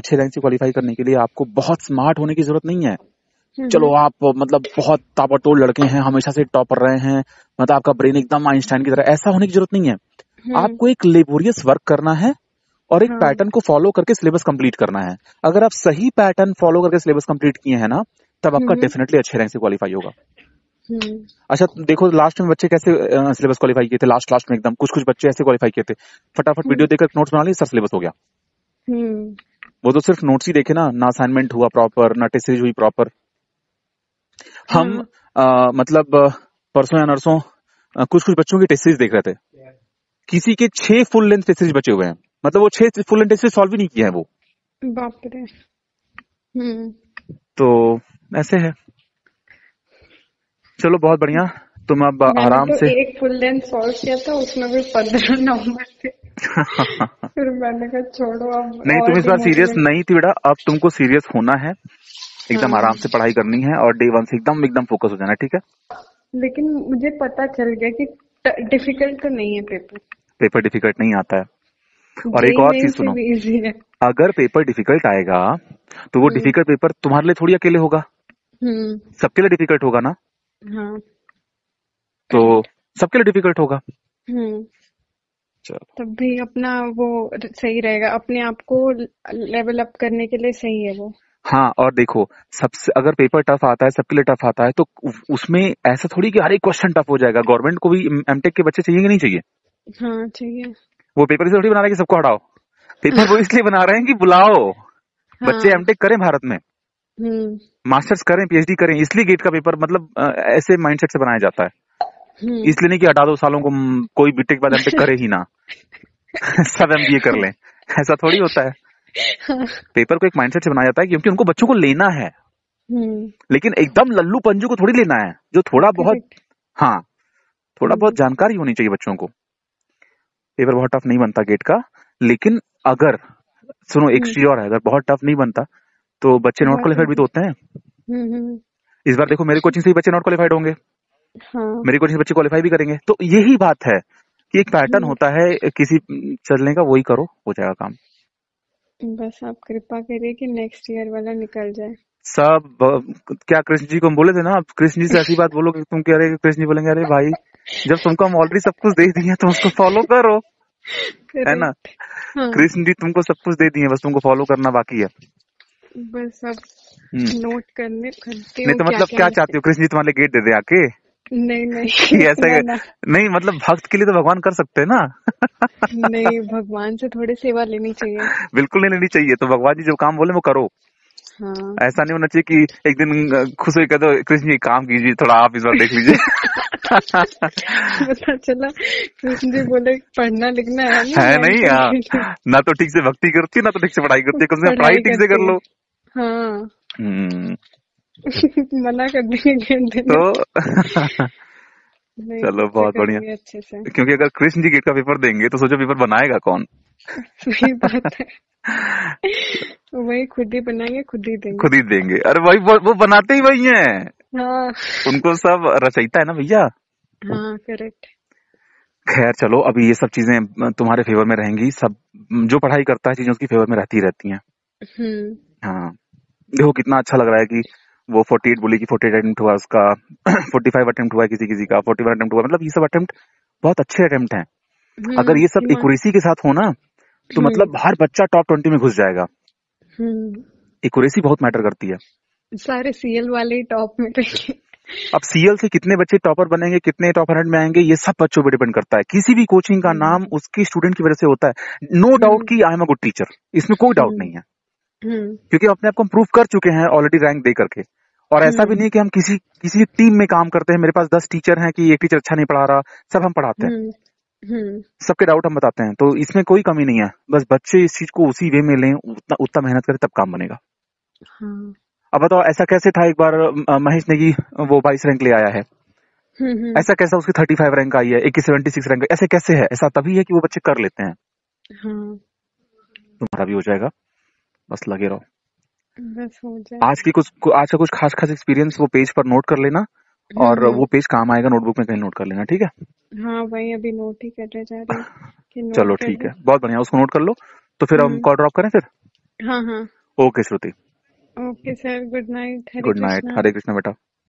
अच्छे रैंक से क्वालिफाई करने के लिए आपको बहुत स्मार्ट होने की जरूरत नहीं है हम्म। चलो आप मतलब बहुत ताबड़तोड़ लड़के हैं हमेशा से टॉपर रहे हैं मतलब आपका ब्रेन एकदम आइंस्टाइन की तरह ऐसा होने की जरूरत नहीं है आपको एक लेबोरियस वर्क करना है और एक पैटर्न हाँ। को फॉलो करके सिलेबस कंप्लीट करना है अगर आप सही पैटर्न फॉलो करके सिलेबस कंप्लीट किए हैं ना तब आपका डेफिनेटली हम्म। अच्छे रैंक से क्वालिफाई होगा हम्म। अच्छा देखो लास्ट में बच्चे कैसे सिलेबस क्वालिफाई किए थे लास्ट लास्ट में एकदम कुछ कुछ बच्चे ऐसे क्वालिफाई किए थे फटाफट वीडियो हम्म। देखकर नोट्स बना लिए सर सिलेबस हो गया वो तो सिर्फ नोट्स ही देखे ना ना असाइनमेंट हुआ प्रॉपर ना टेस्ट सीरीज हुई प्रॉपर हम मतलब परसों या नर्सों कुछ कुछ बच्चों की टेस्ट सीरीज देख रहे थे किसी के छह फुल लेंथ टेस्ट सीरीज बचे हुए हैं मतलब वो छह full length test series solve ही नहीं किया है वो बाप रे तो ऐसे है चलो बहुत बढ़िया तुम अब तो आराम तो से एक फुल लेंथ सॉल्व किया था उसमें भी पंद्रह नंबर थे <laughs> फिर मैंने कहा छोड़ो अब नहीं तुम इस बार सीरियस नहीं थी बेटा अब तुमको सीरियस होना है एकदम हाँ। आराम से पढ़ाई करनी है और डे वन से एकदम एकदम फोकस हो जाना ठीक है लेकिन मुझे पता चल गया कि डिफिकल्ट तो नहीं है पेपर पेपर डिफिकल्ट नहीं आता है और एक और चीज सुनो अगर पेपर डिफिकल्ट आएगा तो वो डिफिकल्ट हम्म। पेपर तुम्हारे लिए थोड़ी अकेले होगा हम्म। सबके लिए डिफिकल्ट होगा ना हाँ तो सबके लिए डिफिकल्ट होगा हम्म। तब भी अपना वो सही रहेगा अपने आप को लेवल अप करने के लिए सही है वो हाँ और देखो सबसे अगर पेपर टफ आता है सबके लिए टफ आता है तो उसमें ऐसा थोड़ी कि हर एक क्वेश्चन टफ हो जाएगा गवर्नमेंट को भी एमटेक के बच्चे चाहिए कि नहीं चाहिए हाँ चाहिए वो पेपर इसे थोड़ी बना रहे कि सबको हटाओ पेपर <laughs> वो इसलिए बना रहे हैं कि बुलाओ हाँ। बच्चे एमटेक करें भारत में हम्म। मास्टर्स करें पीएचडी करें इसलिए गेट का पेपर मतलब ऐसे माइंडसेट से बनाया जाता है हम्म। इसलिए नहीं कि हटा दो सालों को कोई बीटेक बाद एमटेक करे ही ना <laughs> सब एमबीए कर लें ऐसा थोड़ी होता है पेपर को एक माइंडसेट से बनाया जाता है क्योंकि उनको बच्चों को लेना है हम्म। लेकिन एकदम लल्लू पंजू को थोड़ी लेना है जो थोड़ा बहुत हाँ थोड़ा बहुत जानकारी होनी चाहिए बच्चों को पेपर बहुत टफ नहीं बनता गेट का लेकिन अगर सुनो एक चीज है अगर बहुत टफ नहीं बनता तो बच्चे नॉट क्वालिफाइड हाँ, भी तो होते हैं हम्म, हम्म। इस बार देखो मेरी कोचिंग से भी बच्चे नॉट क्वालिफाइड होंगे हाँ। मेरी कोचिंग से बच्चे क्वालिफाई भी करेंगे तो यही बात है कि एक पैटर्न हम्म। होता है किसी चलने का वही करो हो जाएगा काम बस आप कृपा करिए कि नेक्स्ट ईयर वाला निकल जाए सब क्या कृष्ण जी को हम बोले थे ना आप कृष्ण जी से ऐसी बात बोलोगे तुम कह रहे कृष्ण जी बोलेंगे अरे भाई जब तुमको हम ऑलरेडी सब कुछ दे दिए तो उसको फॉलो करो है ना हाँ। कृष्ण जी तुमको सब कुछ दे दिए बस तुमको फॉलो करना बाकी है बस अब नोट हम्म। करने नहीं तो मतलब क्या, क्या चाहती हो कृष्ण जी तुम्हारे गेट दे दे आके नहीं <laughs> नहीं ऐसा ना, ना। नहीं मतलब भक्त के लिए तो भगवान कर सकते हैं ना नहीं भगवान से थोड़ी सेवा लेनी चाहिए बिल्कुल नहीं लेनी चाहिए तो भगवान जी जो काम बोले वो करो हाँ। ऐसा नहीं होना चाहिए कि एक दिन खुश होकर तो कृष्ण जी काम कीजिए थोड़ा आप इस बार देख लीजिए पता चला कृष्ण जी बोले पढ़ना लिखना है नहीं, हाँ। ना तो ठीक से भक्ति करती है ना तो ठीक से पढ़ाई करती है पढ़ाई ठीक से कर लो हाँ हम्म। <laughs> मना कर दिए तो चलो बहुत बढ़िया अच्छे से क्योंकि अगर कृष्ण जी गेट का पेपर देंगे तो सोचो पेपर बनाएगा कौन वही बात है <laughs> वही खुद ही बनाएंगे खुद ही देंगे खुद ही देंगे अरे वही वो, बनाते ही वही है हाँ। उनको सब रचयिता है ना भैया हाँ करेक्ट खैर चलो अभी ये सब चीजें तुम्हारे फेवर में रहेंगी सब जो पढ़ाई करता है चीजें उसकी फेवर में रहती रहती हैं हम्म। हाँ देखो कितना अच्छा लग रहा है कि वो फोर्टी एट बोली कि 48 अटेम्प्ट हुआ उसका 45 फाइव अटेम्प्ट हुआ किसी किसी का 41 वन अटेम्प्ट हुआ मतलब ये सब अटेम्प्ट बहुत अच्छे अटेम्प्ट हैं हम्म, अगर ये सब इक्यूरेसी के साथ हो ना तो हम्म। मतलब हर बच्चा टॉप ट्वेंटी में घुस जाएगा इक्यूरेसी हम्म। बहुत मैटर करती है सारे सीएल वाले टॉप में अब सीएल से कितने बच्चे टॉपर बनेंगे कितने टॉप हंड्रेड में आएंगे ये सब बच्चों पर डिपेंड करता है किसी भी कोचिंग का नाम उसके स्टूडेंट की वजह से होता है नो डाउट कि I am a good teacher इसमें कोई डाउट नहीं है हम्म। क्योंकि अपने आप को हम प्रूव कर चुके हैं ऑलरेडी रैंक दे करके और ऐसा भी हम्म। नहीं कि हम किसी किसी टीम में काम करते हैं मेरे पास दस टीचर हैं कि एक टीचर अच्छा नहीं पढ़ा रहा सब हम पढ़ाते हैं हम्म। सबके डाउट हम बताते हैं तो इसमें कोई कमी नहीं है बस बच्चे इस चीज को उसी वे में लें उतना उतना मेहनत करें तब काम बनेगा हाँ। अब बताओ ऐसा कैसे था एक बार महेश नेगी वो बाईस रैंक ले आया है ऐसा कैसा उसकी थर्टी फाइव रैंक आई है एक सेवेंटी सिक्स रैंक ऐसे कैसे है ऐसा तभी है कि वो बच्चे कर लेते हैं हाँ। तुम्हारा भी हो जाएगा बस लगे रहो आज की कुछ आज का कुछ खास खास एक्सपीरियंस वो पेज पर नोट कर लेना और हम्म। वो पेज काम आएगा नोटबुक में कहीं नोट कर लेना ठीक है हाँ भाई अभी नोट ही कर जा रहे हैं चलो ठीक है बहुत बढ़िया उसको नोट कर लो तो फिर हम कॉल हम्म। ड्रॉप करें फिर हाँ हाँ okay Shruti okay sir good night good night Hare Krishna बेटा